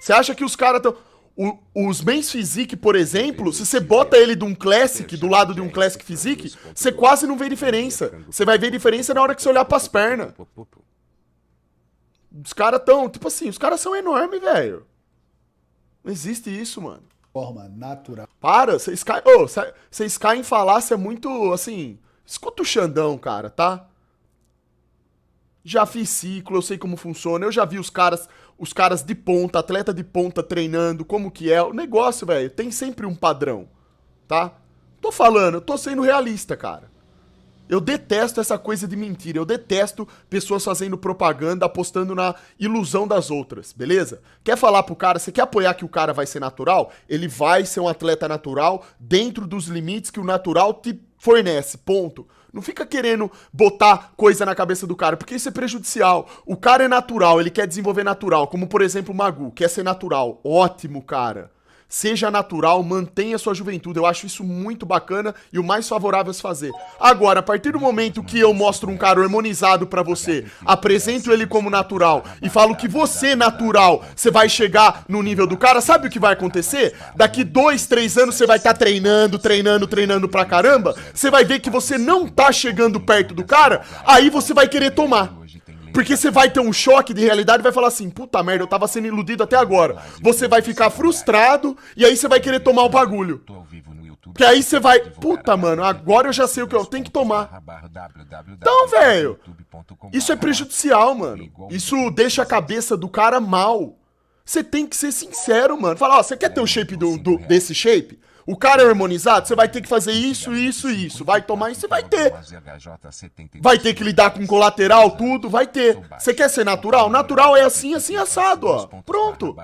Você acha que os caras estão... O, os Men's Physique, por exemplo, se você bota ele de um Classic, do lado de um Classic Physique, você quase não vê diferença. Você vai ver diferença na hora que você olhar pras pernas. Os caras tão, tipo assim, os caras são enormes, velho. Não existe isso, mano. Forma natural. Para, vocês caem, oh, vocês caem em falácia muito, assim, escuta o Xandão, cara, tá? já fiz ciclo, eu sei como funciona, eu já vi os caras, os caras de ponta, atleta de ponta treinando, como que é. O negócio, velho, tem sempre um padrão, tá? Tô falando, tô sendo realista, cara. Eu detesto essa coisa de mentira, eu detesto pessoas fazendo propaganda, apostando na ilusão das outras, beleza? Quer falar pro cara, você quer apoiar que o cara vai ser natural? Ele vai ser um atleta natural dentro dos limites que o natural te fornece, ponto. Não fica querendo botar coisa na cabeça do cara, porque isso é prejudicial. O cara é natural, ele quer desenvolver natural, como por exemplo o Magu, quer ser natural. Ótimo, cara. Seja natural, mantenha sua juventude. Eu acho isso muito bacana e o mais favorável a se fazer. Agora, a partir do momento que eu mostro um cara harmonizado para você, apresento ele como natural e falo que você, natural, você vai chegar no nível do cara, sabe o que vai acontecer? Daqui dois, três anos você vai estar tá treinando, treinando, treinando pra caramba. Você vai ver que você não tá chegando perto do cara, aí você vai querer tomar. Porque você vai ter um choque de realidade e vai falar assim: puta merda, eu tava sendo iludido até agora. Você vai ficar frustrado e aí você vai querer tomar o bagulho. Que aí você vai, puta mano, agora eu já sei o que eu tenho que tomar. Então, velho, isso é prejudicial, mano. Isso deixa a cabeça do cara mal. Você tem que ser sincero, mano. Falar, ó, você quer ter o é, shape do, do desse shape? O cara é harmonizado, você vai ter que fazer isso, isso e isso. Vai tomar isso, você vai ter. Vai ter que lidar com colateral, tudo, vai ter. Você quer ser natural? Natural é assim, assim, assado, ó. Pronto.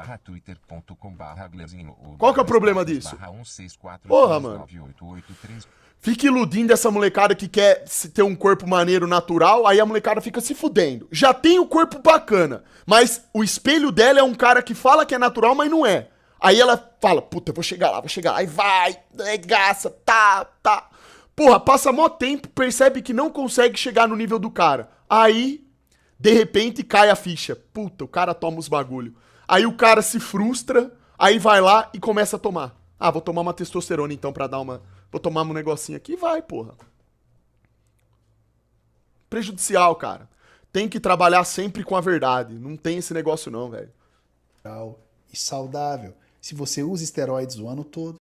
Qual que é o problema disso? Porra, mano. Fica iludindo essa molecada que quer ter um corpo maneiro natural, aí a molecada fica se fudendo. Já tem o corpo bacana, mas o espelho dela é um cara que fala que é natural, mas não é. Aí ela fala, puta, eu vou chegar lá, vou chegar lá. E vai, negaça, tá, tá. Porra, passa mó tempo, percebe que não consegue chegar no nível do cara. Aí, de repente, cai a ficha. Puta, o cara toma os bagulho. Aí o cara se frustra, aí vai lá e começa a tomar. Ah, vou tomar uma testosterona então pra dar uma... Vou tomar um negocinho aqui e vai, porra. Prejudicial, cara. Tem que trabalhar sempre com a verdade. Não tem esse negócio não, velho. E saudável se você usa esteroides o ano todo,